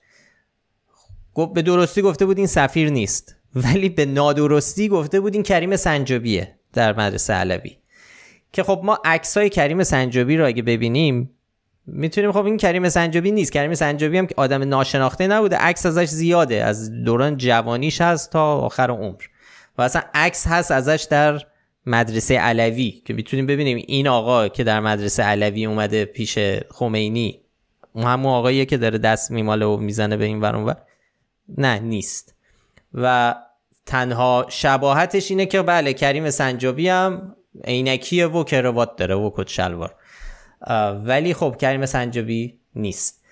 گفت به درستی گفته بود این سفیر نیست ولی به نادرستی گفته بود این کریم سنجابیه در مدرسه علوی که خب ما عکسای کریم سنجابی رو اگه ببینیم میتونیم خب این کریم سنجابی نیست کریم سنجابی هم که آدم ناشناخته نبوده عکس ازش زیاده از دوران جوانیش هست تا آخر عمر و اصلا عکس هست ازش در مدرسه علوی که میتونیم ببینیم این آقا که در مدرسه علوی اومده پیش خمینی اون همون آقاییه که داره دست میماله و میزنه به این ور نه نیست و تنها شباهتش اینه که بله کریم سنجابی هم عینکیه و کروات داره و کت شلوار ولی خب کریم سنجابی نیست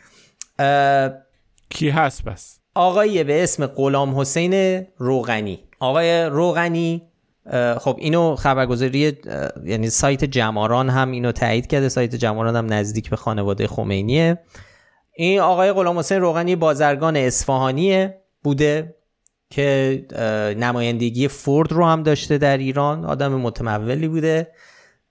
کی هست بس آقایی به اسم غلام حسین روغنی آقای روغنی خب اینو خبرگزاری یعنی سایت جماران هم اینو تایید کرده سایت جماران هم نزدیک به خانواده خمینیه این آقای غلام حسین روغنی بازرگان اصفهانیه بوده که نمایندگی فورد رو هم داشته در ایران آدم متمولی بوده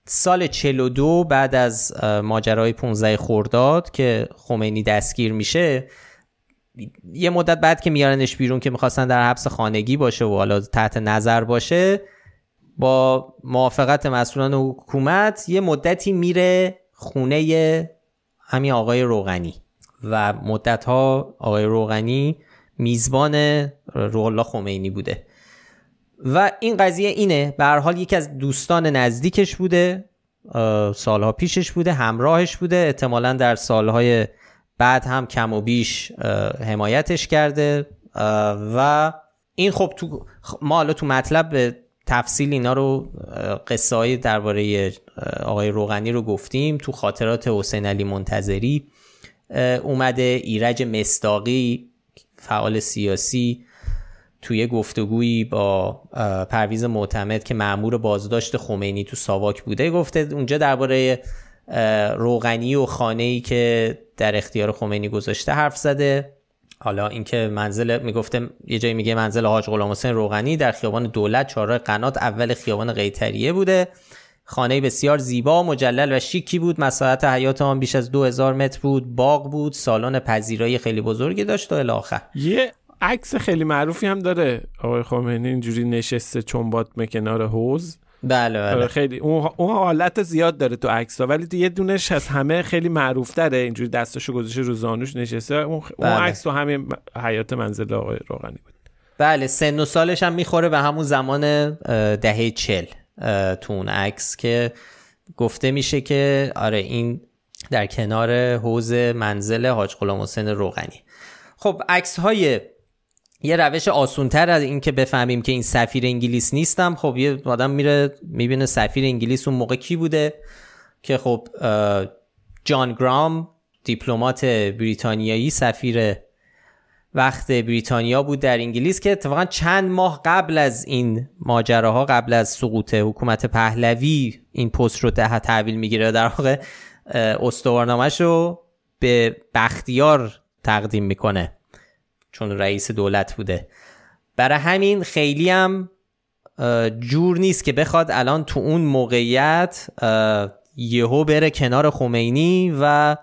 سال 42 بعد از ماجرای 15 خورداد که خمینی دستگیر میشه یه مدت بعد که میارنش بیرون که میخواستن در حبس خانگی باشه و حالا تحت نظر باشه با موافقت مسئولان حکومت یه مدتی میره خونه همین آقای روغنی و مدت ها آقای روغنی میزبان روح الله خمینی بوده و این قضیه اینه به حال یکی از دوستان نزدیکش بوده سالها پیشش بوده همراهش بوده احتمالا در سالهای بعد هم کم و بیش حمایتش کرده و این خب تو ما حالا تو مطلب به تفصیل اینا رو قصه های درباره آقای روغنی رو گفتیم تو خاطرات حسین علی منتظری اومده ایرج مستاقی فعال سیاسی توی گفتگویی با پرویز معتمد که معمور بازداشت خمینی تو ساواک بوده گفته اونجا درباره روغنی و خانه که در اختیار خمینی گذاشته حرف زده حالا اینکه منزل میگفته یه جایی میگه منزل حاج غلام حسین روغنی در خیابان دولت چهارراه قنات اول خیابان قیطریه بوده خانه بسیار زیبا مجلل و شیکی بود مساحت حیات آن بیش از 2000 متر بود باغ بود سالن پذیرایی خیلی بزرگی داشت و آخر یه عکس خیلی معروفی هم داره آقای خامنه‌ای اینجوری نشسته چنبات مکنار کنار حوز بله آره، بله خیلی اون, اون حالت زیاد داره تو عکس ها ولی یه دونش از همه خیلی معروف داره اینجوری دستاشو گذاشته رو زانوش نشسته اون, بله. عکس تو همین حیات منزل آقای روغنی بود بله سن و سالش هم میخوره به همون زمان دهه چل تو اون عکس که گفته میشه که آره این در کنار حوز منزل حاج غلام حسین روغنی خب عکس های یه روش آسونتر از اینکه بفهمیم که این سفیر انگلیس نیستم خب یه آدم میره میبینه سفیر انگلیس اون موقع کی بوده که خب جان گرام دیپلمات بریتانیایی سفیر وقت بریتانیا بود در انگلیس که اتفاقا چند ماه قبل از این ماجراها قبل از سقوط حکومت پهلوی این پست رو ده تحویل میگیره در واقع استوارنامهش رو به بختیار تقدیم میکنه چون رئیس دولت بوده برای همین خیلی هم جور نیست که بخواد الان تو اون موقعیت یهو بره کنار خمینی و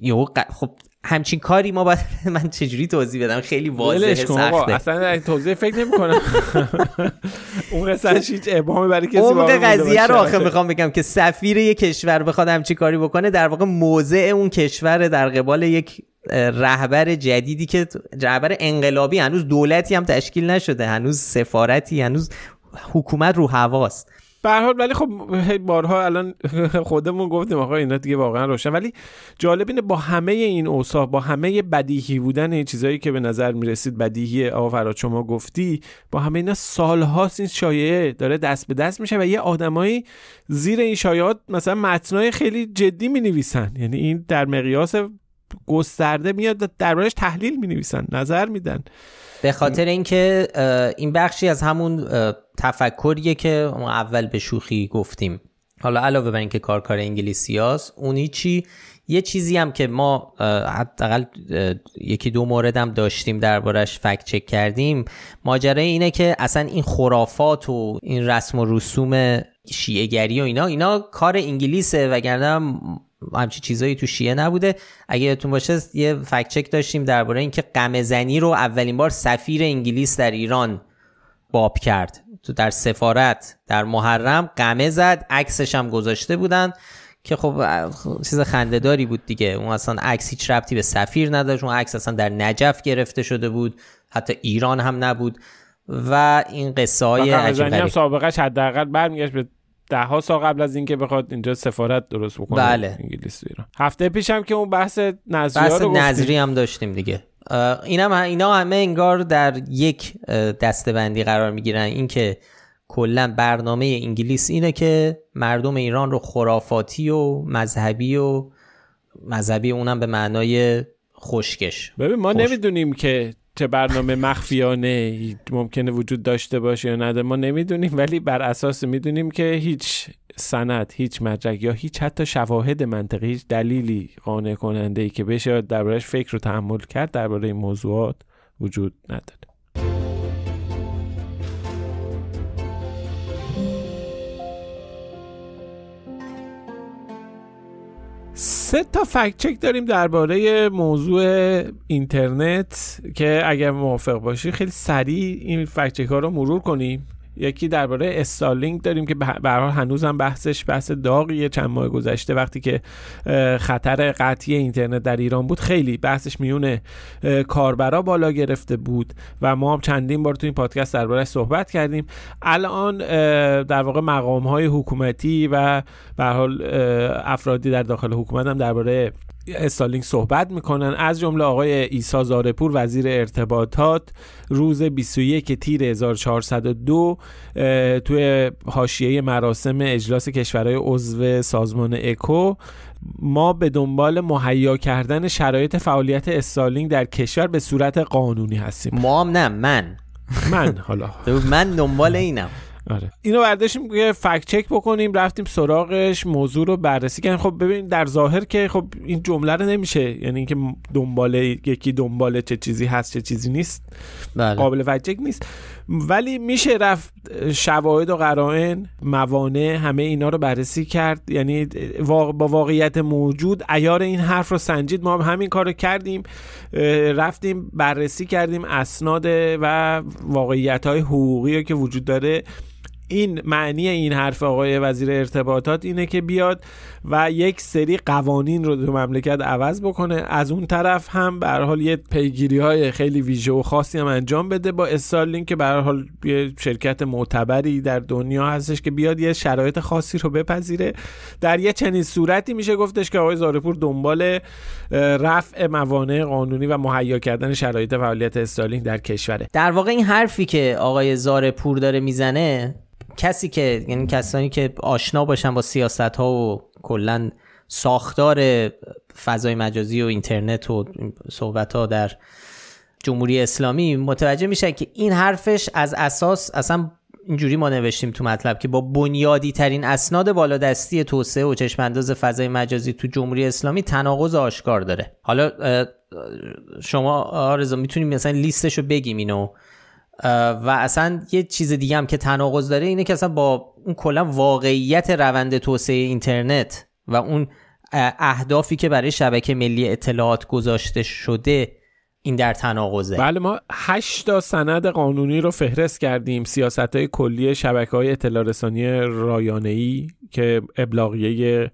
یهو خب همچین کاری ما باید من چجوری توضیح بدم خیلی واضحه سخته اصلا توضیح فکر نمی کنم اون قصهش هیچ ابهامی برای کسی اون قضیه رو آخه میخوام بگم که سفیر یک کشور بخواد همچین کاری بکنه در واقع موضع اون کشور در قبال یک رهبر جدیدی که رهبر انقلابی هنوز دولتی هم تشکیل نشده هنوز سفارتی هنوز حکومت رو هواست به حال ولی خب بارها الان خودمون گفتیم آقا اینا دیگه واقعا روشن ولی جالب اینه با همه این اوصاف با همه بدیهی بودن این چیزایی که به نظر میرسید بدیهی آقا فراد شما گفتی با همه اینا سالهاست این شایعه داره دست به دست میشه و یه آدمایی زیر این شایعات مثلا متنای خیلی جدی نویسن یعنی این در مقیاس گسترده میاد دربارش تحلیل می نویسن نظر میدن به خاطر اینکه این بخشی از همون تفکریه که ما اول به شوخی گفتیم حالا علاوه بر اینکه کار کار انگلیسی هاست اونی چی یه چیزی هم که ما حداقل یکی دو مورد داشتیم دربارش فکت چک کردیم ماجرا اینه که اصلا این خرافات و این رسم و رسوم گری و اینا اینا کار انگلیسه وگرنه همچی چیزایی تو شیعه نبوده اگه یادتون باشه یه فکچک چک داشتیم درباره اینکه قمه زنی رو اولین بار سفیر انگلیس در ایران باب کرد تو در سفارت در محرم قمه زد عکسش هم گذاشته بودن که خب چیز خندهداری بود دیگه اون اصلا عکس هیچ ربطی به سفیر نداشت اون عکس اصلا در نجف گرفته شده بود حتی ایران هم نبود و این قصه های عجیب هم سابقش حداقل برمیگشت به ده ها سال قبل از اینکه بخواد اینجا سفارت درست بکنه بله. انگلیس ایران هفته پیشم که اون بحث نظری بحث نظری هم داشتیم دیگه اینم اینا همه انگار در یک دستبندی قرار میگیرن اینکه کلا برنامه انگلیس اینه که مردم ایران رو خرافاتی و مذهبی و مذهبی اونم به معنای خشکش ببین ما نمیدونیم که چه برنامه مخفیانه ممکنه وجود داشته باشه یا نده ما نمیدونیم ولی بر اساس میدونیم که هیچ سند هیچ مدرک یا هیچ حتی شواهد منطقی هیچ دلیلی قانع کننده ای که بشه دربارهش فکر رو تحمل کرد درباره این موضوعات وجود نداره سه تا فکت چک داریم درباره موضوع اینترنت که اگر موافق باشی خیلی سریع این فکت چک ها رو مرور کنیم یکی درباره استالینگ داریم که به هر هنوزم بحثش بحث داغیه چند ماه گذشته وقتی که خطر قطعی اینترنت در ایران بود خیلی بحثش میونه کاربرا بالا گرفته بود و ما هم چندین بار تو این پادکست درباره صحبت کردیم الان در واقع مقام های حکومتی و به حال افرادی در داخل حکومت هم درباره استالینگ صحبت میکنن از جمله آقای ایسا زارپور وزیر ارتباطات روز 21 تیر 1402 توی حاشیه مراسم اجلاس کشورهای عضو سازمان اکو ما به دنبال مهیا کردن شرایط فعالیت استالینگ در کشور به صورت قانونی هستیم ما هم نه من من حالا من دنبال اینم آره اینو برداشتیم که فکت چک بکنیم رفتیم سراغش موضوع رو بررسی کنیم خب ببینید در ظاهر که خب این جمله رو نمیشه یعنی اینکه دنباله یکی دنباله چه چیزی هست چه چیزی نیست بله. قابل فکت نیست ولی میشه رفت شواهد و قرائن موانع همه اینا رو بررسی کرد یعنی با واقعیت موجود ایار این حرف رو سنجید ما همین کار رو کردیم رفتیم بررسی کردیم اسناد و واقعیت های حقوقی که وجود داره این معنی این حرف آقای وزیر ارتباطات اینه که بیاد و یک سری قوانین رو در مملکت عوض بکنه از اون طرف هم به حال یه پیگیری های خیلی ویژه و خاصی هم انجام بده با استارلینک که به حال یه شرکت معتبری در دنیا هستش که بیاد یه شرایط خاصی رو بپذیره در یه چنین صورتی میشه گفتش که آقای زارپور دنبال رفع موانع قانونی و مهیا کردن شرایط فعالیت استارلینک در کشوره در واقع این حرفی که آقای زارپور داره میزنه کسی که یعنی کسانی که آشنا باشن با سیاست ها و کلا ساختار فضای مجازی و اینترنت و صحبت ها در جمهوری اسلامی متوجه میشن که این حرفش از اساس اصلا اینجوری ما نوشتیم تو مطلب که با بنیادی ترین اسناد بالادستی توسعه و چشمانداز فضای مجازی تو جمهوری اسلامی تناقض آشکار داره حالا شما آرزو میتونیم مثلا لیستشو بگیم اینو و اصلا یه چیز دیگه هم که تناقض داره اینه که اصلا با اون کلا واقعیت روند توسعه اینترنت و اون اهدافی که برای شبکه ملی اطلاعات گذاشته شده این در تناقضه بله ما 8 تا سند قانونی رو فهرست کردیم سیاست های کلی شبکه های اطلاع رسانی که ابلاغیه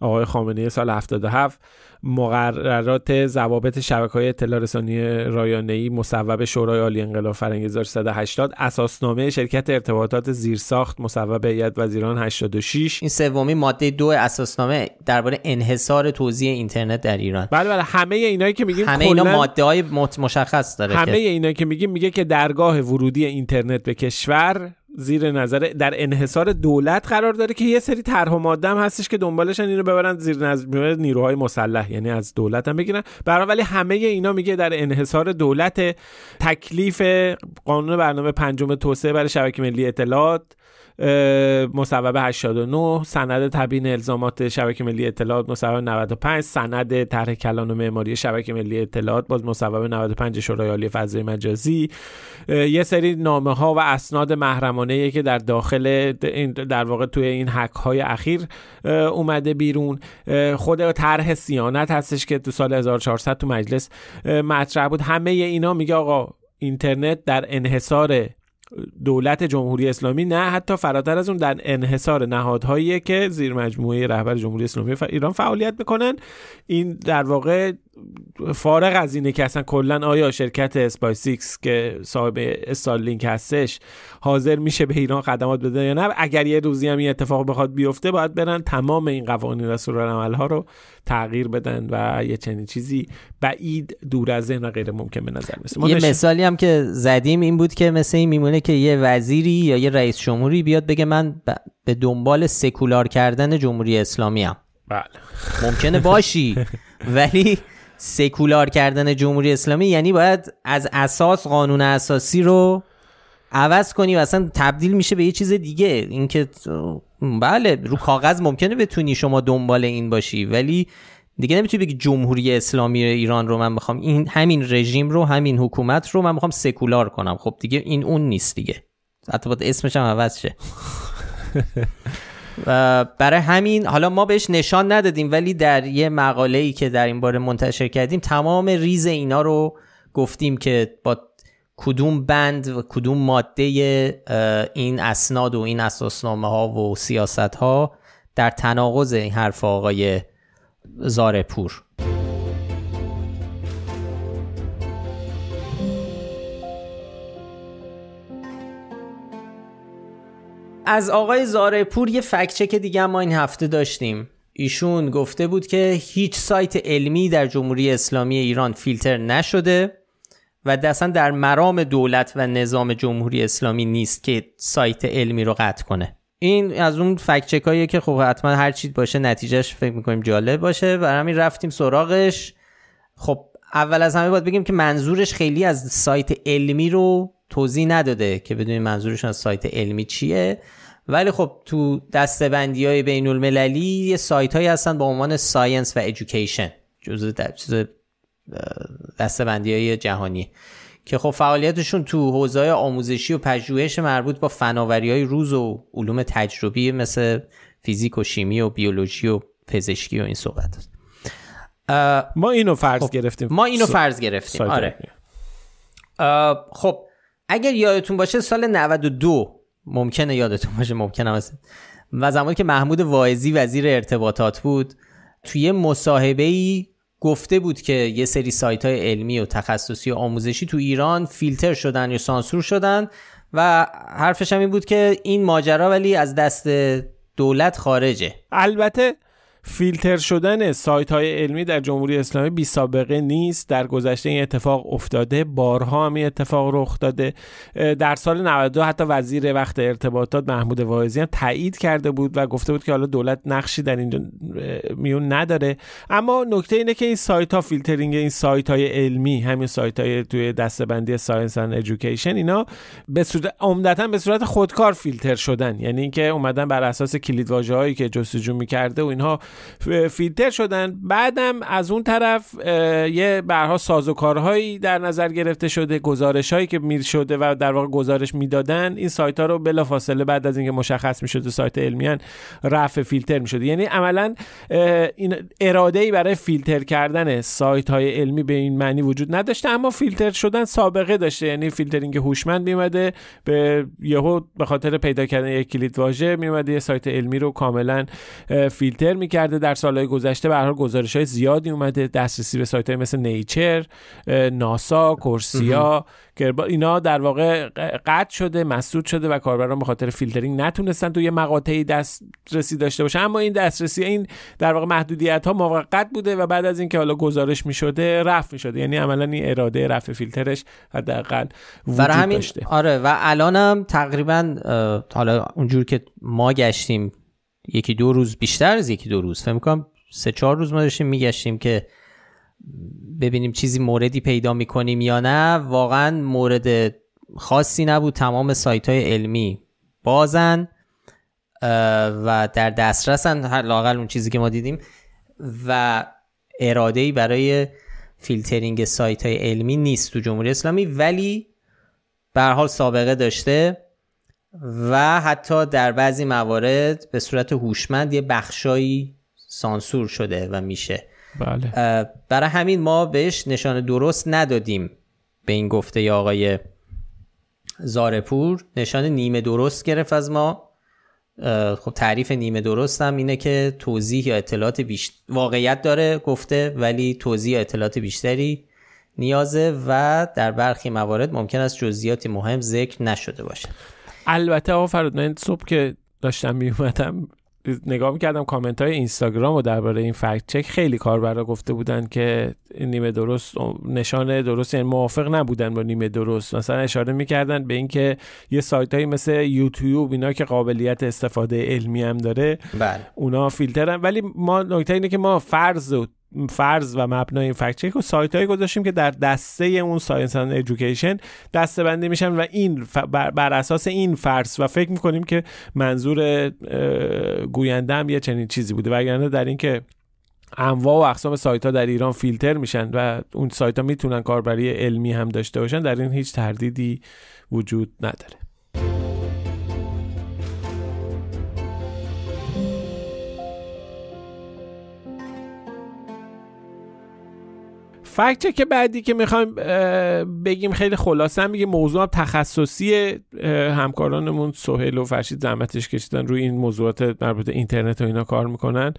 آقای خامنه سال 77 مقررات ضوابط شبکه های اطلاع رسانی رایانه‌ای مصوب شورای عالی انقلاب فرهنگ 1380 اساسنامه شرکت ارتباطات زیرساخت مصوب هیئت وزیران 86 این سومی ماده دو اساسنامه درباره انحصار توزیع اینترنت در ایران بله بله همه اینایی که میگیم همه اینا ماده های مشخص داره همه اینایی که میگیم میگه که درگاه ورودی اینترنت به کشور زیر نظر در انحصار دولت قرار داره که یه سری طرح و ماده هم هستش که دنبالشن اینو ببرن زیر نظر نیروهای مسلح یعنی از دولت هم بگیرن برای ولی همه اینا میگه در انحصار دولت تکلیف قانون برنامه پنجم توسعه برای شبکه ملی اطلاعات مصوبه 89 سند تبیین الزامات شبکه ملی اطلاعات مصوبه 95 سند طرح کلان و معماری شبکه ملی اطلاعات باز مصوبه 95 شورای عالی فضای مجازی یه سری نامه ها و اسناد محرمانه که در داخل در واقع توی این حک های اخیر اومده بیرون خود طرح سیانت هستش که تو سال 1400 تو مجلس مطرح بود همه اینا میگه آقا اینترنت در انحصار دولت جمهوری اسلامی نه حتی فراتر از اون در انحصار نهادهایی که زیر مجموعه رهبر جمهوری اسلامی ایران فعالیت میکنن این در واقع فارغ از اینه که اصلا کلا آیا شرکت اسپای سیکس که صاحب استارلینک هستش حاضر میشه به ایران خدمات بده یا نه اگر یه روزی هم این اتفاق بخواد بیفته باید برن تمام این قوانین و ها رو تغییر بدن و یه چنین چیزی بعید دور از ذهن و غیر ممکن به نظر میسه یه مثالی هم که زدیم این بود که مثل این میمونه که یه وزیری یا یه رئیس جمهوری بیاد بگه من ب... به دنبال سکولار کردن جمهوری اسلامی هم. بله ممکنه باشی ولی سکولار کردن جمهوری اسلامی یعنی باید از اساس قانون اساسی رو عوض کنی و اصلا تبدیل میشه به یه چیز دیگه اینکه بله رو کاغذ ممکنه بتونی شما دنبال این باشی ولی دیگه نمیتونی بگی جمهوری اسلامی ایران رو من میخوام این همین رژیم رو همین حکومت رو من میخوام سکولار کنم خب دیگه این اون نیست دیگه حتی باید اسمش هم عوض شه برای همین حالا ما بهش نشان ندادیم ولی در یه مقاله ای که در این باره منتشر کردیم تمام ریز اینا رو گفتیم که با کدوم بند و کدوم ماده این اسناد و این اساسنامه ها و سیاست ها در تناقض این حرف آقای زارپور از آقای زاره پور یه فکچه که دیگه ما این هفته داشتیم ایشون گفته بود که هیچ سایت علمی در جمهوری اسلامی ایران فیلتر نشده و دستا در مرام دولت و نظام جمهوری اسلامی نیست که سایت علمی رو قطع کنه این از اون فکچکاییه که خب حتما هر چی باشه نتیجهش فکر میکنیم جالب باشه و همین رفتیم سراغش خب اول از همه باید بگیم که منظورش خیلی از سایت علمی رو توضیح نداده که بدونی منظورشون از سایت علمی چیه ولی خب تو دستبندی های بین المللی یه سایت هایی هستن با عنوان ساینس و ایژوکیشن جزء دستبندی های جهانی که خب فعالیتشون تو حوزه آموزشی و پژوهش مربوط با فناوری های روز و علوم تجربی مثل فیزیک و شیمی و بیولوژی و پزشکی و این صحبت هست. ما اینو فرض خب، گرفتیم ما اینو فرض گرفتیم آره خب اگر یادتون باشه سال 92 ممکنه یادتون باشه ممکنه باشه و زمانی که محمود واعظی وزیر ارتباطات بود توی مصاحبه ای گفته بود که یه سری سایت های علمی و تخصصی و آموزشی تو ایران فیلتر شدن یا سانسور شدن و حرفش هم این بود که این ماجرا ولی از دست دولت خارجه البته فیلتر شدن سایت های علمی در جمهوری اسلامی بی سابقه نیست در گذشته این اتفاق افتاده بارها هم این اتفاق رخ داده در سال 92 حتی وزیر وقت ارتباطات محمود واعظی هم تایید کرده بود و گفته بود که حالا دولت نقشی در این میون نداره اما نکته اینه که این سایت ها فیلترینگ این سایت های علمی همین سایت های توی دستبندی ساینس اند ادویکیشن اینا به صورت عمدتا به صورت خودکار فیلتر شدن یعنی اینکه اومدن بر اساس کلید هایی که جستجو میکرده و اینها فیلتر شدن بعدم از اون طرف یه برها سازوکارهایی در نظر گرفته شده گزارش هایی که میر شده و در واقع گزارش میدادن این سایت ها رو بلا فاصله بعد از اینکه مشخص می شده سایت علمیان رفع فیلتر می شده یعنی عملا این اراده ای برای فیلتر کردن سایت های علمی به این معنی وجود نداشته اما فیلتر شدن سابقه داشته یعنی فیلترینگ هوشمند میمده به یهو به خاطر پیدا کردن یک کلید واژه میمده یه سایت علمی رو کاملا فیلتر میکرد کرده در سالهای گذشته به هر گزارش های زیادی اومده دسترسی به سایت های مثل نیچر ناسا کورسیا که اینا در واقع قطع شده مسدود شده و کاربران به خاطر فیلترینگ نتونستن توی مقاطعی دسترسی داشته باشن اما این دسترسی این در واقع محدودیت ها موقت بوده و بعد از اینکه حالا گزارش می شده رفع می شده یعنی عملا این اراده رفع فیلترش حداقل وجود همین داشته آره و الانم تقریبا حالا اونجور که ما گشتیم یکی دو روز بیشتر از یکی دو روز فکر کنم سه چهار روز ما داشتیم میگشتیم که ببینیم چیزی موردی پیدا میکنیم یا نه واقعا مورد خاصی نبود تمام سایت های علمی بازن و در دسترسن لاقل اون چیزی که ما دیدیم و اراده ای برای فیلترینگ سایت های علمی نیست تو جمهوری اسلامی ولی به حال سابقه داشته و حتی در بعضی موارد به صورت هوشمند یه بخشایی سانسور شده و میشه بله. برای همین ما بهش نشان درست ندادیم به این گفته آقای زارپور نشان نیمه درست گرفت از ما خب تعریف نیمه درست هم اینه که توضیح یا اطلاعات واقعیت داره گفته ولی توضیح یا اطلاعات بیشتری نیازه و در برخی موارد ممکن است جزئیات مهم ذکر نشده باشه البته آقا فرود من صبح که داشتم میومدم نگاه میکردم کامنت های اینستاگرام و درباره این فکت چک خیلی کاربرا گفته بودن که نیمه درست نشانه درست یعنی موافق نبودن با نیمه درست مثلا اشاره میکردن به اینکه یه سایت هایی مثل یوتیوب اینا که قابلیت استفاده علمی هم داره بله. اونا فیلترن ولی ما نکته اینه که ما فرض فرض و مبنای فکت چک و سایت هایی گذاشتیم که در دسته اون ساینس اند ادویکیشن دسته بندی میشن و این بر, اساس این فرض و فکر میکنیم که منظور گوینده هم یه چنین چیزی بوده وگرنه در این که انواع و اقسام سایت ها در ایران فیلتر میشن و اون سایت ها میتونن کاربری علمی هم داشته باشن در این هیچ تردیدی وجود نداره فکت که بعدی که میخوایم بگیم خیلی خلاصه هم میگه موضوع تخصصی همکارانمون سهیل و فرشید زحمتش کشیدن روی این موضوعات مربوط اینترنت و اینا کار میکنن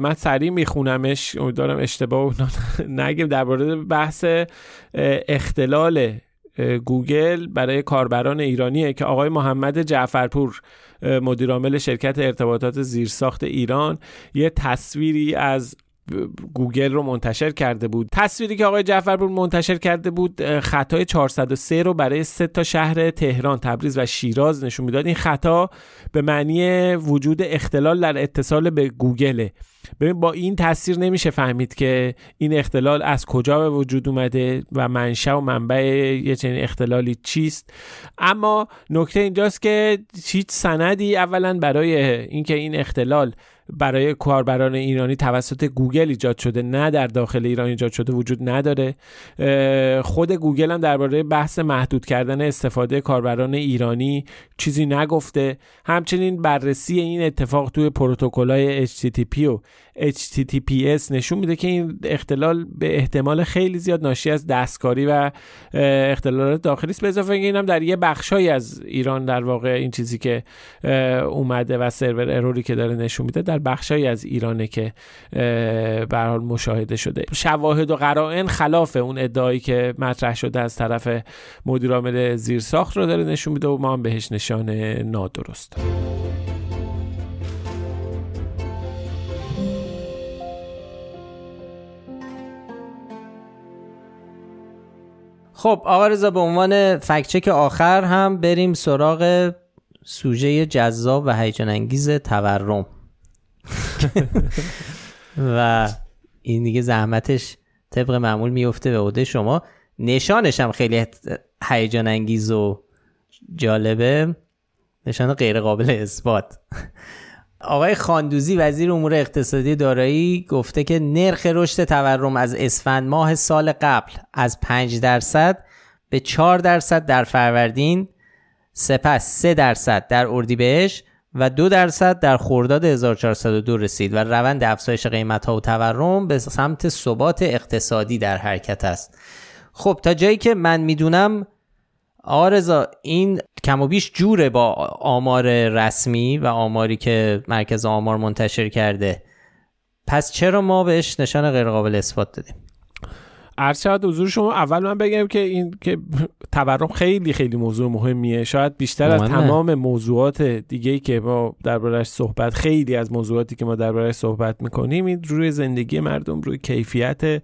من سریع میخونمش امیدوارم اشتباه نگیم درباره بحث اختلال گوگل برای کاربران ایرانیه که آقای محمد جعفرپور مدیرعامل شرکت ارتباطات زیرساخت ایران یه تصویری از گوگل رو منتشر کرده بود تصویری که آقای جعفرپور منتشر کرده بود خطای 403 رو برای سه تا شهر تهران، تبریز و شیراز نشون میداد این خطا به معنی وجود اختلال در اتصال به گوگله ببین با این تاثیر نمیشه فهمید که این اختلال از کجا به وجود اومده و منشأ و منبع یه چنین اختلالی چیست اما نکته اینجاست که هیچ سندی اولا برای اینکه این اختلال برای کاربران ایرانی توسط گوگل ایجاد شده نه در داخل ایران ایجاد شده وجود نداره خود گوگل هم درباره بحث محدود کردن استفاده کاربران ایرانی چیزی نگفته همچنین بررسی این اتفاق توی پروتکل‌های HTTP و HTTPS نشون میده که این اختلال به احتمال خیلی زیاد ناشی از دستکاری و اختلالات داخلی است به اضافه اینم در یه بخشهایی از ایران در واقع این چیزی که اومده و سرور اروری که داره نشون میده در بخشهایی از ایرانه که به حال مشاهده شده شواهد و قرائن خلاف اون ادعایی که مطرح شده از طرف مدیر عامل زیرساخت رو داره نشون میده و ما هم بهش نشانه نادرست خب آقا رزا به عنوان فکچک آخر هم بریم سراغ سوژه جذاب و هیجان انگیز تورم و این دیگه زحمتش طبق معمول میفته به عده شما نشانش هم خیلی هیجان انگیز و جالبه نشان غیر قابل اثبات آقای خاندوزی وزیر امور اقتصادی دارایی گفته که نرخ رشد تورم از اسفند ماه سال قبل از 5 درصد به 4 درصد در فروردین سپس 3 درصد در اردیبهشت و 2 درصد در خرداد 1402 رسید و روند افزایش قیمت ها و تورم به سمت ثبات اقتصادی در حرکت است خب تا جایی که من میدونم آرزا این کم و بیش جوره با آمار رسمی و آماری که مرکز آمار منتشر کرده پس چرا ما بهش نشان غیرقابل اثبات دادیم عرض حضور شما اول من بگم که این که تورم خیلی خیلی موضوع مهمیه شاید بیشتر از تمام موضوعات دیگه که ما دربارش صحبت خیلی از موضوعاتی که ما دربارش صحبت میکنیم این روی زندگی مردم روی کیفیت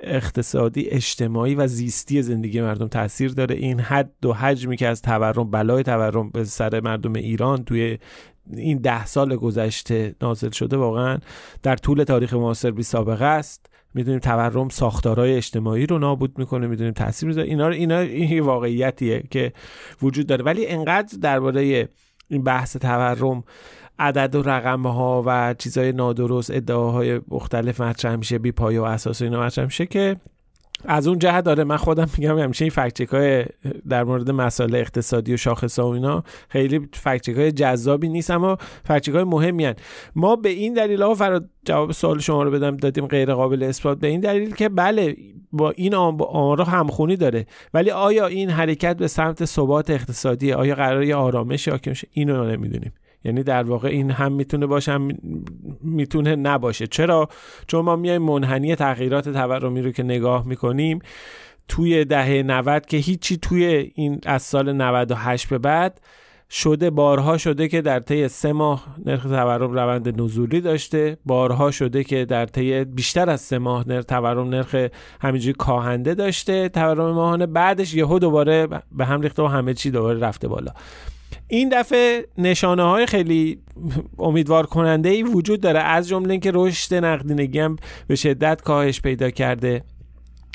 اقتصادی اجتماعی و زیستی زندگی مردم تاثیر داره این حد و حجمی که از تورم بلای تورم به سر مردم ایران توی این ده سال گذشته نازل شده واقعا در طول تاریخ معاصر بی سابقه است میدونیم تورم ساختارهای اجتماعی رو نابود میکنه میدونیم تاثیر میذاره اینا رو اینا این واقعیتیه که وجود داره ولی انقدر درباره این بحث تورم عدد و رقم ها و چیزهای نادرست ادعاهای مختلف مطرح میشه بی پای و اساس و اینا مطرح میشه که از اون جهت داره من خودم میگم همیشه این فکچک های در مورد مسائل اقتصادی و شاخص ها و اینا خیلی فکچک های جذابی نیست اما فکچک های مهمی ما به این دلیل ها فراد جواب سوال شما رو بدم دادیم غیر قابل اثبات به این دلیل که بله با این آمارا همخونی داره ولی آیا این حرکت به سمت ثبات اقتصادی آیا قرار آرامش یا که اینو نمیدونیم یعنی در واقع این هم میتونه باشه هم میتونه نباشه چرا چون ما میایم منحنی تغییرات تورمی رو که نگاه میکنیم توی دهه 90 که هیچی توی این از سال 98 به بعد شده بارها شده که در طی سه ماه نرخ تورم روند نزولی داشته بارها شده که در طی بیشتر از سه ماه نرخ تورم نرخ همینجوری کاهنده داشته تورم ماهانه بعدش یهو دوباره به هم ریخته و همه چی دوباره رفته بالا این دفعه نشانه های خیلی امیدوار کننده ای وجود داره از جمله اینکه رشد نقدینگی هم به شدت کاهش پیدا کرده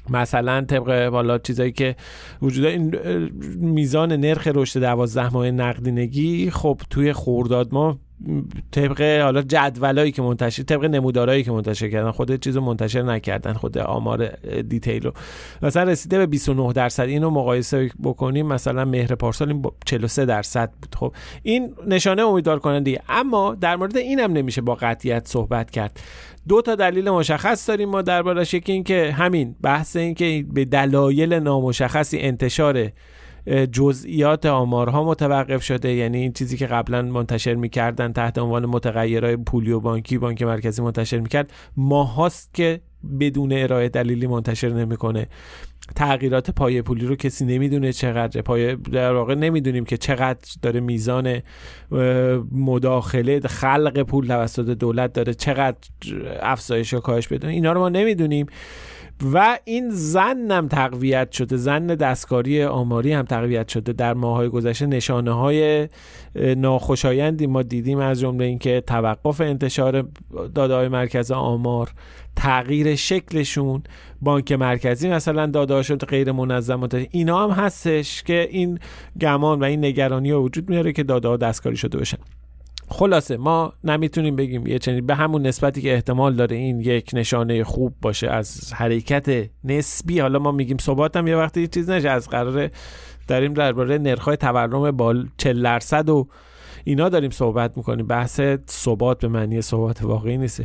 مثلا طبق بالا چیزایی که وجود این میزان نرخ رشد دوازده ماه نقدینگی خب توی خورداد ما طبق حالا جدولایی که منتشر طبق نمودارایی که منتشر کردن خود چیزو منتشر نکردن خود آمار دیتیل رو مثلا رسیده به 29 درصد اینو مقایسه بکنیم مثلا مهر پارسال این 43 درصد بود خب این نشانه امیدوار کننده اما در مورد اینم نمیشه با قطعیت صحبت کرد دو تا دلیل مشخص داریم ما دربارش یکی اینکه همین بحث اینکه به دلایل نامشخصی انتشار جزئیات آمارها متوقف شده یعنی این چیزی که قبلا منتشر میکردن تحت عنوان متغیرهای پولی و بانکی بانک مرکزی منتشر میکرد ماهاست که بدون ارائه دلیلی منتشر نمیکنه تغییرات پای پولی رو کسی نمیدونه چقدر پای در واقع نمیدونیم که چقدر داره میزان مداخله خلق پول توسط دولت داره چقدر افزایش و کاهش بدون اینا رو ما نمیدونیم و این زن هم تقویت شده زن دستکاری آماری هم تقویت شده در ماهای گذشته نشانه های ناخوشایندی ما دیدیم از جمله اینکه توقف انتشار داده های مرکز آمار تغییر شکلشون بانک مرکزی مثلا شد غیر منظم اینا هم هستش که این گمان و این نگرانی وجود میاره که داده ها دستکاری شده بشن خلاصه ما نمیتونیم بگیم یه چنین به همون نسبتی که احتمال داره این یک نشانه خوب باشه از حرکت نسبی حالا ما میگیم ثبات هم یه وقتی چیز نشه از قراره داریم درباره های تورم بال 40 درصد و اینا داریم صحبت میکنیم بحث ثبات به معنی ثبات واقعی نیست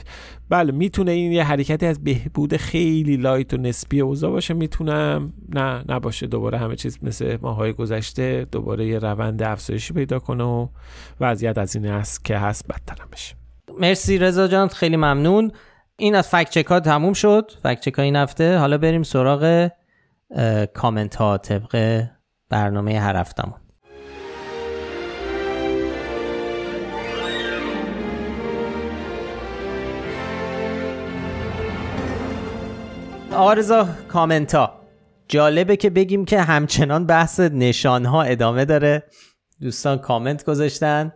بله میتونه این یه حرکتی از بهبود خیلی لایت و نسبی اوضاع باشه میتونم نه نباشه دوباره همه چیز مثل ماهای گذشته دوباره یه روند افزایشی پیدا کنه و وضعیت از این است که هست بدتر بشه مرسی رضا جان خیلی ممنون این از فکت ها تموم شد فکت این هفته حالا بریم سراغ کامنت ها طبق برنامه هر هفتمون آرزا کامنتا جالبه که بگیم که همچنان بحث نشانها ادامه داره دوستان کامنت گذاشتن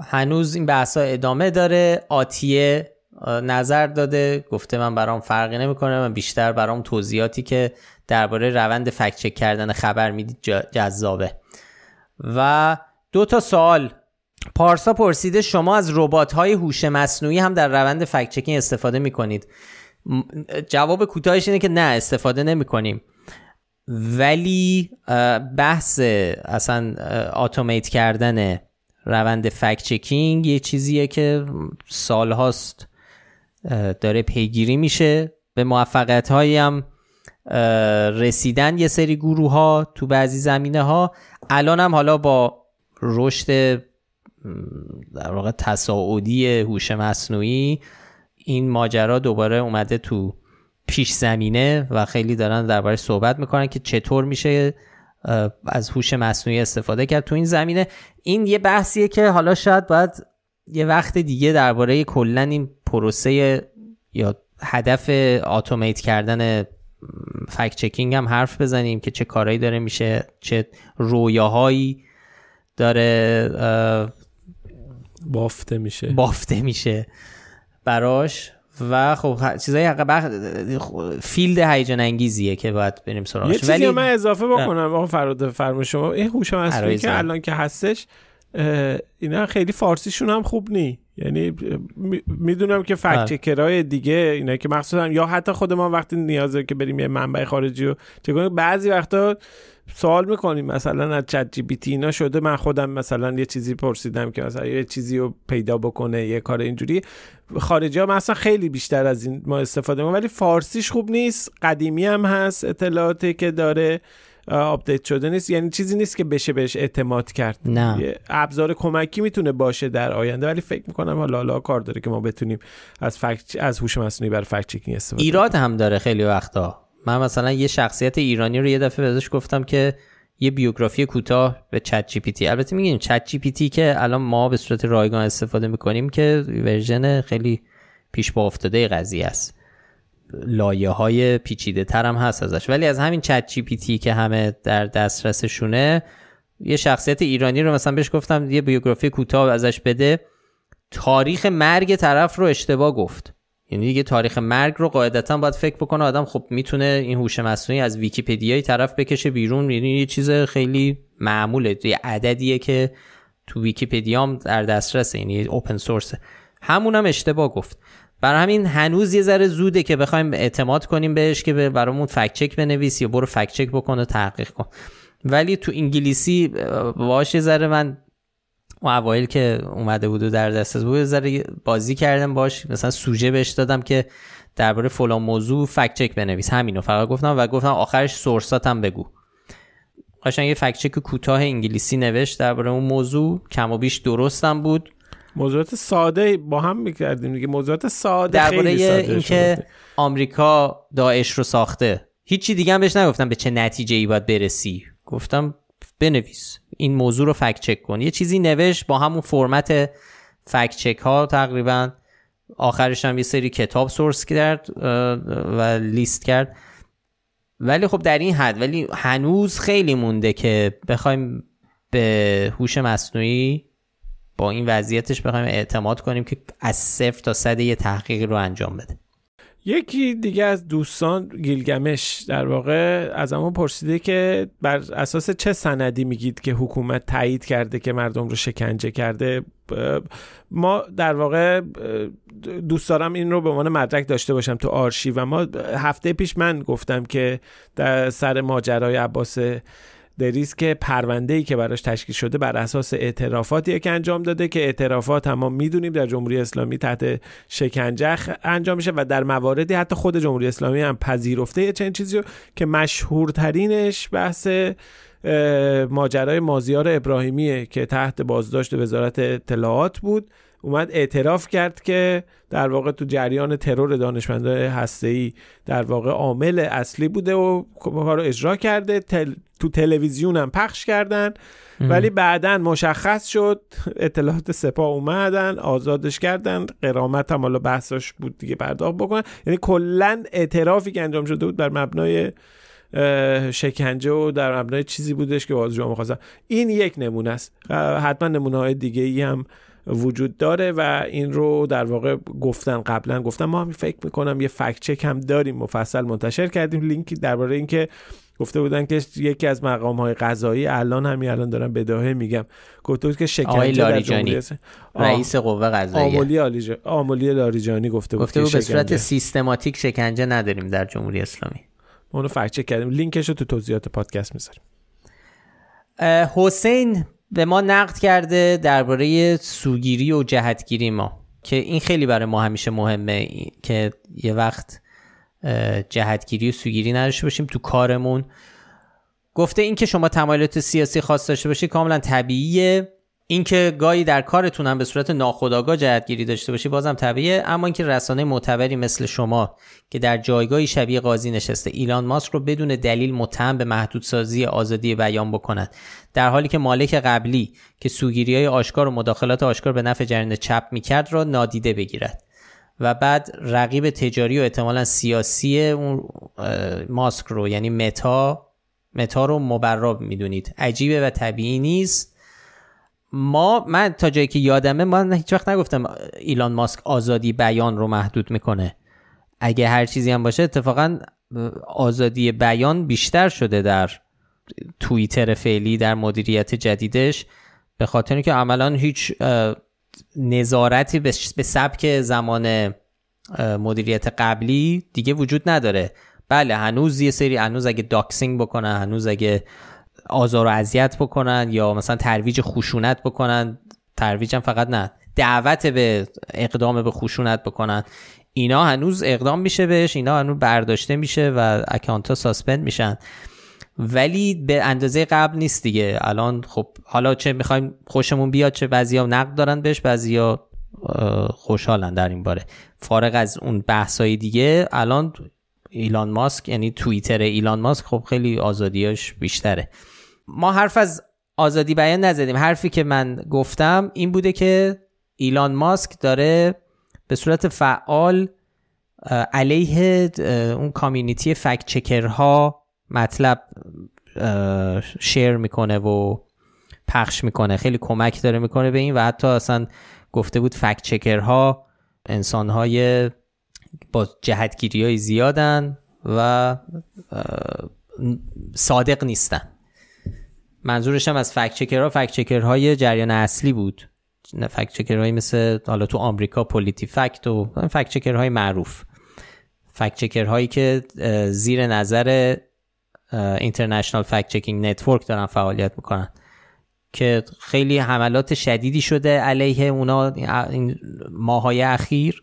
هنوز این بحث ها ادامه داره آتیه نظر داده گفته من برام فرقی نمیکنه من بیشتر برام توضیحاتی که درباره روند فکچک کردن خبر میدید جذابه و دو تا سوال پارسا پرسیده شما از ربات های هوش مصنوعی هم در روند فکت چکینگ استفاده میکنید جواب کوتاهش اینه که نه استفاده نمی کنیم ولی بحث اصلا اتومات کردن روند فکت چکینگ یه چیزیه که سالهاست داره پیگیری میشه به موفقیت هایی هم رسیدن یه سری گروه ها تو بعضی زمینه ها الان هم حالا با رشد در واقع تصاعدی هوش مصنوعی این ماجرا دوباره اومده تو پیش زمینه و خیلی دارن درباره صحبت میکنن که چطور میشه از هوش مصنوعی استفاده کرد تو این زمینه این یه بحثیه که حالا شاید باید یه وقت دیگه درباره کلا این پروسه یا هدف اتومیت کردن فکت چکینگ هم حرف بزنیم که چه کارهایی داره میشه چه رویاهایی داره بافته میشه بافته میشه براش و خب چیزای بخ... فیلد هیجان انگیزیه که باید بریم سراغش یه چیزی ولی من اضافه بکنم آقا فراد فرمو شما این هوش آره، مصنوعی که الان که هستش اینا خیلی فارسیشون هم خوب نی یعنی میدونم که فکت چکرای دیگه اینا که مخصوصا یا حتی خود ما وقتی نیازه که بریم یه منبع خارجی رو چه بعضی وقتا سوال میکنیم مثلا از چت جی تی اینا شده من خودم مثلا یه چیزی پرسیدم که مثلا یه چیزی رو پیدا بکنه یه کار اینجوری خارجی ها مثلا خیلی بیشتر از این ما استفاده میکنیم ولی فارسیش خوب نیست قدیمی هم هست اطلاعاتی که داره آپدیت شده نیست یعنی چیزی نیست که بشه بهش اعتماد کرد نه ابزار کمکی میتونه باشه در آینده ولی فکر میکنم حالا حالا کار داره که ما بتونیم از فکت از هوش مصنوعی بر فکت چکینگ استفاده ایراد هم داره خیلی وقتا من مثلا یه شخصیت ایرانی رو یه دفعه بهش گفتم که یه بیوگرافی کوتاه به چت جی پی تی البته میگیم چت جی پی تی که الان ما به صورت رایگان استفاده میکنیم که ورژن خیلی پیش با افتاده قضیه است لایه های پیچیده تر هم هست ازش ولی از همین چت جی پی تی که همه در دسترسشونه یه شخصیت ایرانی رو مثلا بهش گفتم یه بیوگرافی کوتاه ازش بده تاریخ مرگ طرف رو اشتباه گفت یعنی دیگه تاریخ مرگ رو قاعدتا باید فکر بکنه آدم خب میتونه این هوش مصنوعی از ویکی‌پدیای طرف بکشه بیرون یعنی یه چیز خیلی معموله یه عددیه که تو ویکی‌پدیا هم در دسترس یعنی اوپن سورس همون هم اشتباه گفت برای همین هنوز یه ذره زوده که بخوایم اعتماد کنیم بهش که برامون فکت چک بنویس یا برو فکت چک بکن و تحقیق کن ولی تو انگلیسی واش ذره من اون اوایل که اومده بود و در دسترس بود ذره بازی کردم باش مثلا سوژه بهش دادم که درباره فلان موضوع فکت چک بنویس همینو فقط گفتم و گفتم آخرش سورساتم بگو قشنگ یه فکت چک کوتاه انگلیسی نوشت درباره اون موضوع کم و بیش درستم بود موضوعات ساده با هم میکردیم دیگه موضوعات ساده درباره اینکه آمریکا داعش رو ساخته هیچی دیگه هم بهش نگفتم به چه نتیجه ای باید برسی گفتم بنویس این موضوع رو فکت چک کن یه چیزی نوشت با همون فرمت فکت چک ها تقریبا آخرش هم یه سری کتاب سورس کرد و لیست کرد ولی خب در این حد ولی هنوز خیلی مونده که بخوایم به هوش مصنوعی با این وضعیتش بخوایم اعتماد کنیم که از صفر تا صد یه تحقیقی رو انجام بده یکی دیگه از دوستان گیلگمش در واقع از اما پرسیده که بر اساس چه سندی میگید که حکومت تایید کرده که مردم رو شکنجه کرده ما در واقع دوست دارم این رو به عنوان مدرک داشته باشم تو آرشیو و ما هفته پیش من گفتم که در سر ماجرای عباس دریز که پرونده ای که براش تشکیل شده بر اساس اعترافاتی که انجام داده که اعترافات هم ما میدونیم در جمهوری اسلامی تحت شکنجه انجام میشه و در مواردی حتی خود جمهوری اسلامی هم پذیرفته یه چنین چیزی که مشهورترینش بحث ماجرای مازیار ابراهیمیه که تحت بازداشت وزارت اطلاعات بود اومد اعتراف کرد که در واقع تو جریان ترور دانشمندان ای در واقع عامل اصلی بوده و خب کار رو اجرا کرده تو تلویزیون هم پخش کردن ولی بعدا مشخص شد اطلاعات سپاه اومدن آزادش کردن قرامت هم حالا بحثاش بود دیگه پرداخت بکنن یعنی کلا اعترافی که انجام شده بود بر مبنای شکنجه و در مبنای چیزی بودش که بازجوها میخواستن این یک نمونه است حتما نمونه های دیگه هم وجود داره و این رو در واقع گفتن قبلا گفتن ما هم فکر میکنم یه فکت چک هم داریم مفصل منتشر کردیم لینکی درباره اینکه گفته بودن که یکی از مقام های قضایی الان همی الان دارم بداهه میگم گفته بود که شکنجه لاریجانی رئیس قوه قضاییه آمولی, آلیجه آمولی لاریجانی گفته بود گفته بود به صورت سیستماتیک شکنجه نداریم در جمهوری اسلامی ما اونو فکت چک کردیم لینکش رو تو توضیحات پادکست میذاریم حسین به ما نقد کرده درباره سوگیری و جهتگیری ما که این خیلی برای ما همیشه مهمه که یه وقت جهتگیری و سوگیری نداشته باشیم تو کارمون گفته اینکه شما تمایلات سیاسی خاص داشته باشی کاملا طبیعیه اینکه گاهی در کارتون هم به صورت ناخودآگاه جهتگیری داشته باشی بازم طبیعه اما اینکه رسانه معتبری مثل شما که در جایگاهی شبیه قاضی نشسته ایلان ماسک رو بدون دلیل متهم به محدودسازی آزادی بیان بکنند. در حالی که مالک قبلی که سوگیری های آشکار و مداخلات آشکار به نفع جریان چپ میکرد را نادیده بگیرد و بعد رقیب تجاری و احتمالا سیاسی اون ماسک رو یعنی متا متا رو مبراب میدونید عجیبه و طبیعی نیست ما من تا جایی که یادمه من هیچ وقت نگفتم ایلان ماسک آزادی بیان رو محدود میکنه اگه هر چیزی هم باشه اتفاقا آزادی بیان بیشتر شده در توییتر فعلی در مدیریت جدیدش به خاطر اینکه عملا هیچ نظارتی به سبک زمان مدیریت قبلی دیگه وجود نداره بله هنوز یه سری هنوز اگه داکسینگ بکنه هنوز اگه آزار و اذیت بکنن یا مثلا ترویج خشونت بکنن ترویج هم فقط نه دعوت به اقدام به خشونت بکنن اینا هنوز اقدام میشه بهش اینا هنوز برداشته میشه و اکانت ها ساسپند میشن ولی به اندازه قبل نیست دیگه الان خب حالا چه میخوایم خوشمون بیاد چه بعضیا نقد دارن بهش بعضیا خوشحالن در این باره فارغ از اون بحثای دیگه الان ایلان ماسک یعنی توییتر ایلان ماسک خب خیلی آزادیاش بیشتره ما حرف از آزادی بیان نزدیم حرفی که من گفتم این بوده که ایلان ماسک داره به صورت فعال علیه اون کامیونیتی فکت چکرها مطلب شیر میکنه و پخش میکنه خیلی کمک داره میکنه به این و حتی اصلا گفته بود فکت چکرها انسانهای با جهتگیری های زیادن و صادق نیستن منظورشم از فکت فکچکرهای جریان اصلی بود فکت چکرهایی مثل حالا تو آمریکا پولیتی فکت و فکت معروف فکت که زیر نظر اینترنشنال فکت چکینگ نتورک دارن فعالیت میکنن که خیلی حملات شدیدی شده علیه اونا این ماهای اخیر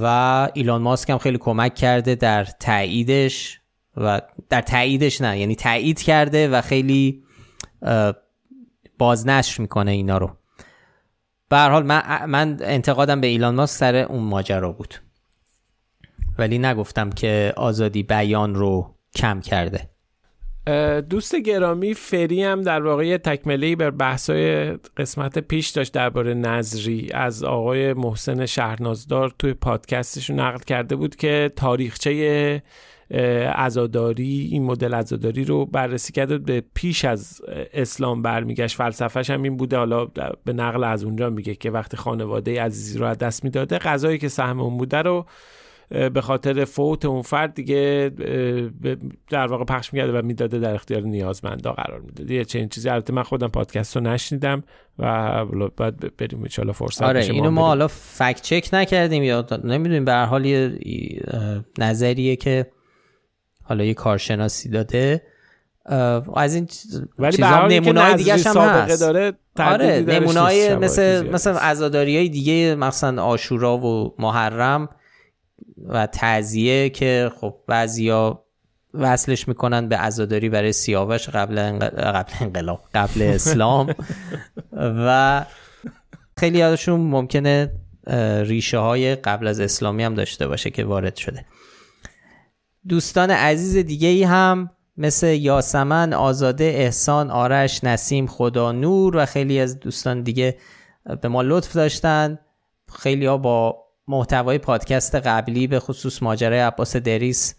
و ایلان ماسک هم خیلی کمک کرده در تاییدش و در تاییدش نه یعنی تایید کرده و خیلی بازنشر میکنه اینا رو به حال من, من انتقادم به ایلان ماسک سر اون ماجرا بود ولی نگفتم که آزادی بیان رو کم کرده دوست گرامی فری هم در واقع تکمله بر بحثای قسمت پیش داشت درباره نظری از آقای محسن شهرنازدار توی پادکستشون نقل کرده بود که تاریخچه ازاداری این مدل ازاداری رو بررسی کرده به پیش از اسلام برمیگشت فلسفهش هم این بوده حالا به نقل از اونجا میگه که وقتی خانواده عزیزی رو از دست میداده غذایی که سهم اون بوده رو به خاطر فوت اون فرد دیگه در واقع پخش میکرده و میداده در اختیار نیازمندا قرار میداده یه چنین چیزی البته من خودم پادکست رو نشنیدم و باید بریم چالا فرصت آره اینو ما حالا فکت چک نکردیم یا نمیدونیم به هر حال یه نظریه که حالا یه کارشناسی داده از این ولی چیزا نمونه های دیگه هم هست آره نمونه های مثل مثلا های دیگه مثلا آشورا و محرم و تعذیه که خب بعضیا وصلش میکنن به ازاداری برای سیاوش قبل قبل انقلاب قبل اسلام و خیلی ازشون ممکنه ریشه های قبل از اسلامی هم داشته باشه که وارد شده دوستان عزیز دیگه ای هم مثل یاسمن، آزاده، احسان، آرش، نسیم، خدا، نور و خیلی از دوستان دیگه به ما لطف داشتن خیلی با محتوای پادکست قبلی به خصوص ماجرای عباس دریس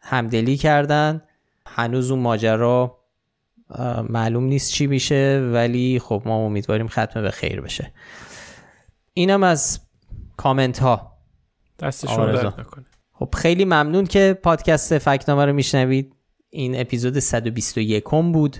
همدلی کردن هنوز اون ماجرا معلوم نیست چی میشه ولی خب ما امیدواریم ختم به خیر بشه اینم از کامنت ها دست شما نکنه خب خیلی ممنون که پادکست فکنامه رو میشنوید این اپیزود 121 بود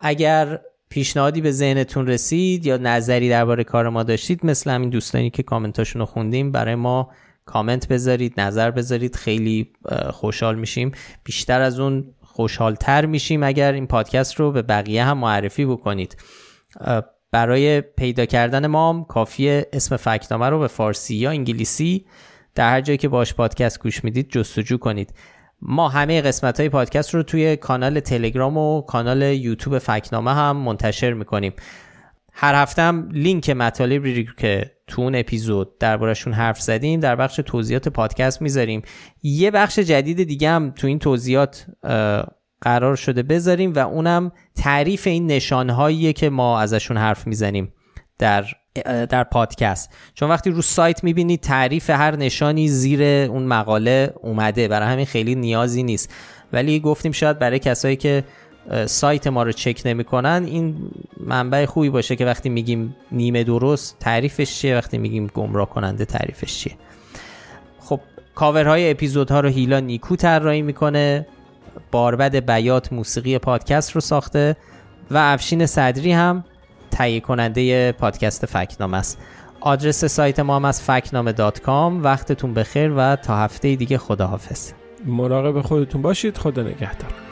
اگر پیشنهادی به ذهنتون رسید یا نظری درباره کار ما داشتید مثل همین دوستانی که کامنتاشون رو خوندیم برای ما کامنت بذارید نظر بذارید خیلی خوشحال میشیم بیشتر از اون خوشحالتر میشیم اگر این پادکست رو به بقیه هم معرفی بکنید برای پیدا کردن ما هم کافی اسم فکنامه رو به فارسی یا انگلیسی در هر جایی که باش پادکست گوش میدید جستجو کنید ما همه قسمت های پادکست رو توی کانال تلگرام و کانال یوتیوب فکنامه هم منتشر میکنیم هر هفته هم لینک مطالبی که تو اون اپیزود دربارشون حرف زدیم در بخش توضیحات پادکست میذاریم یه بخش جدید دیگه هم تو این توضیحات قرار شده بذاریم و اونم تعریف این نشانهاییه که ما ازشون حرف میزنیم در در پادکست چون وقتی رو سایت میبینی تعریف هر نشانی زیر اون مقاله اومده برای همین خیلی نیازی نیست ولی گفتیم شاید برای کسایی که سایت ما رو چک نمیکنن این منبع خوبی باشه که وقتی میگیم نیمه درست تعریفش چیه وقتی میگیم گمراه کننده تعریفش چیه خب کاورهای اپیزودها رو هیلا نیکو طراحی میکنه باربد بیات موسیقی پادکست رو ساخته و افشین صدری هم تهیه کننده پادکست فکنام است آدرس سایت ما هم از فکنامه دات کام وقتتون بخیر و تا هفته دیگه خداحافظ مراقب خودتون باشید خدا نگهدار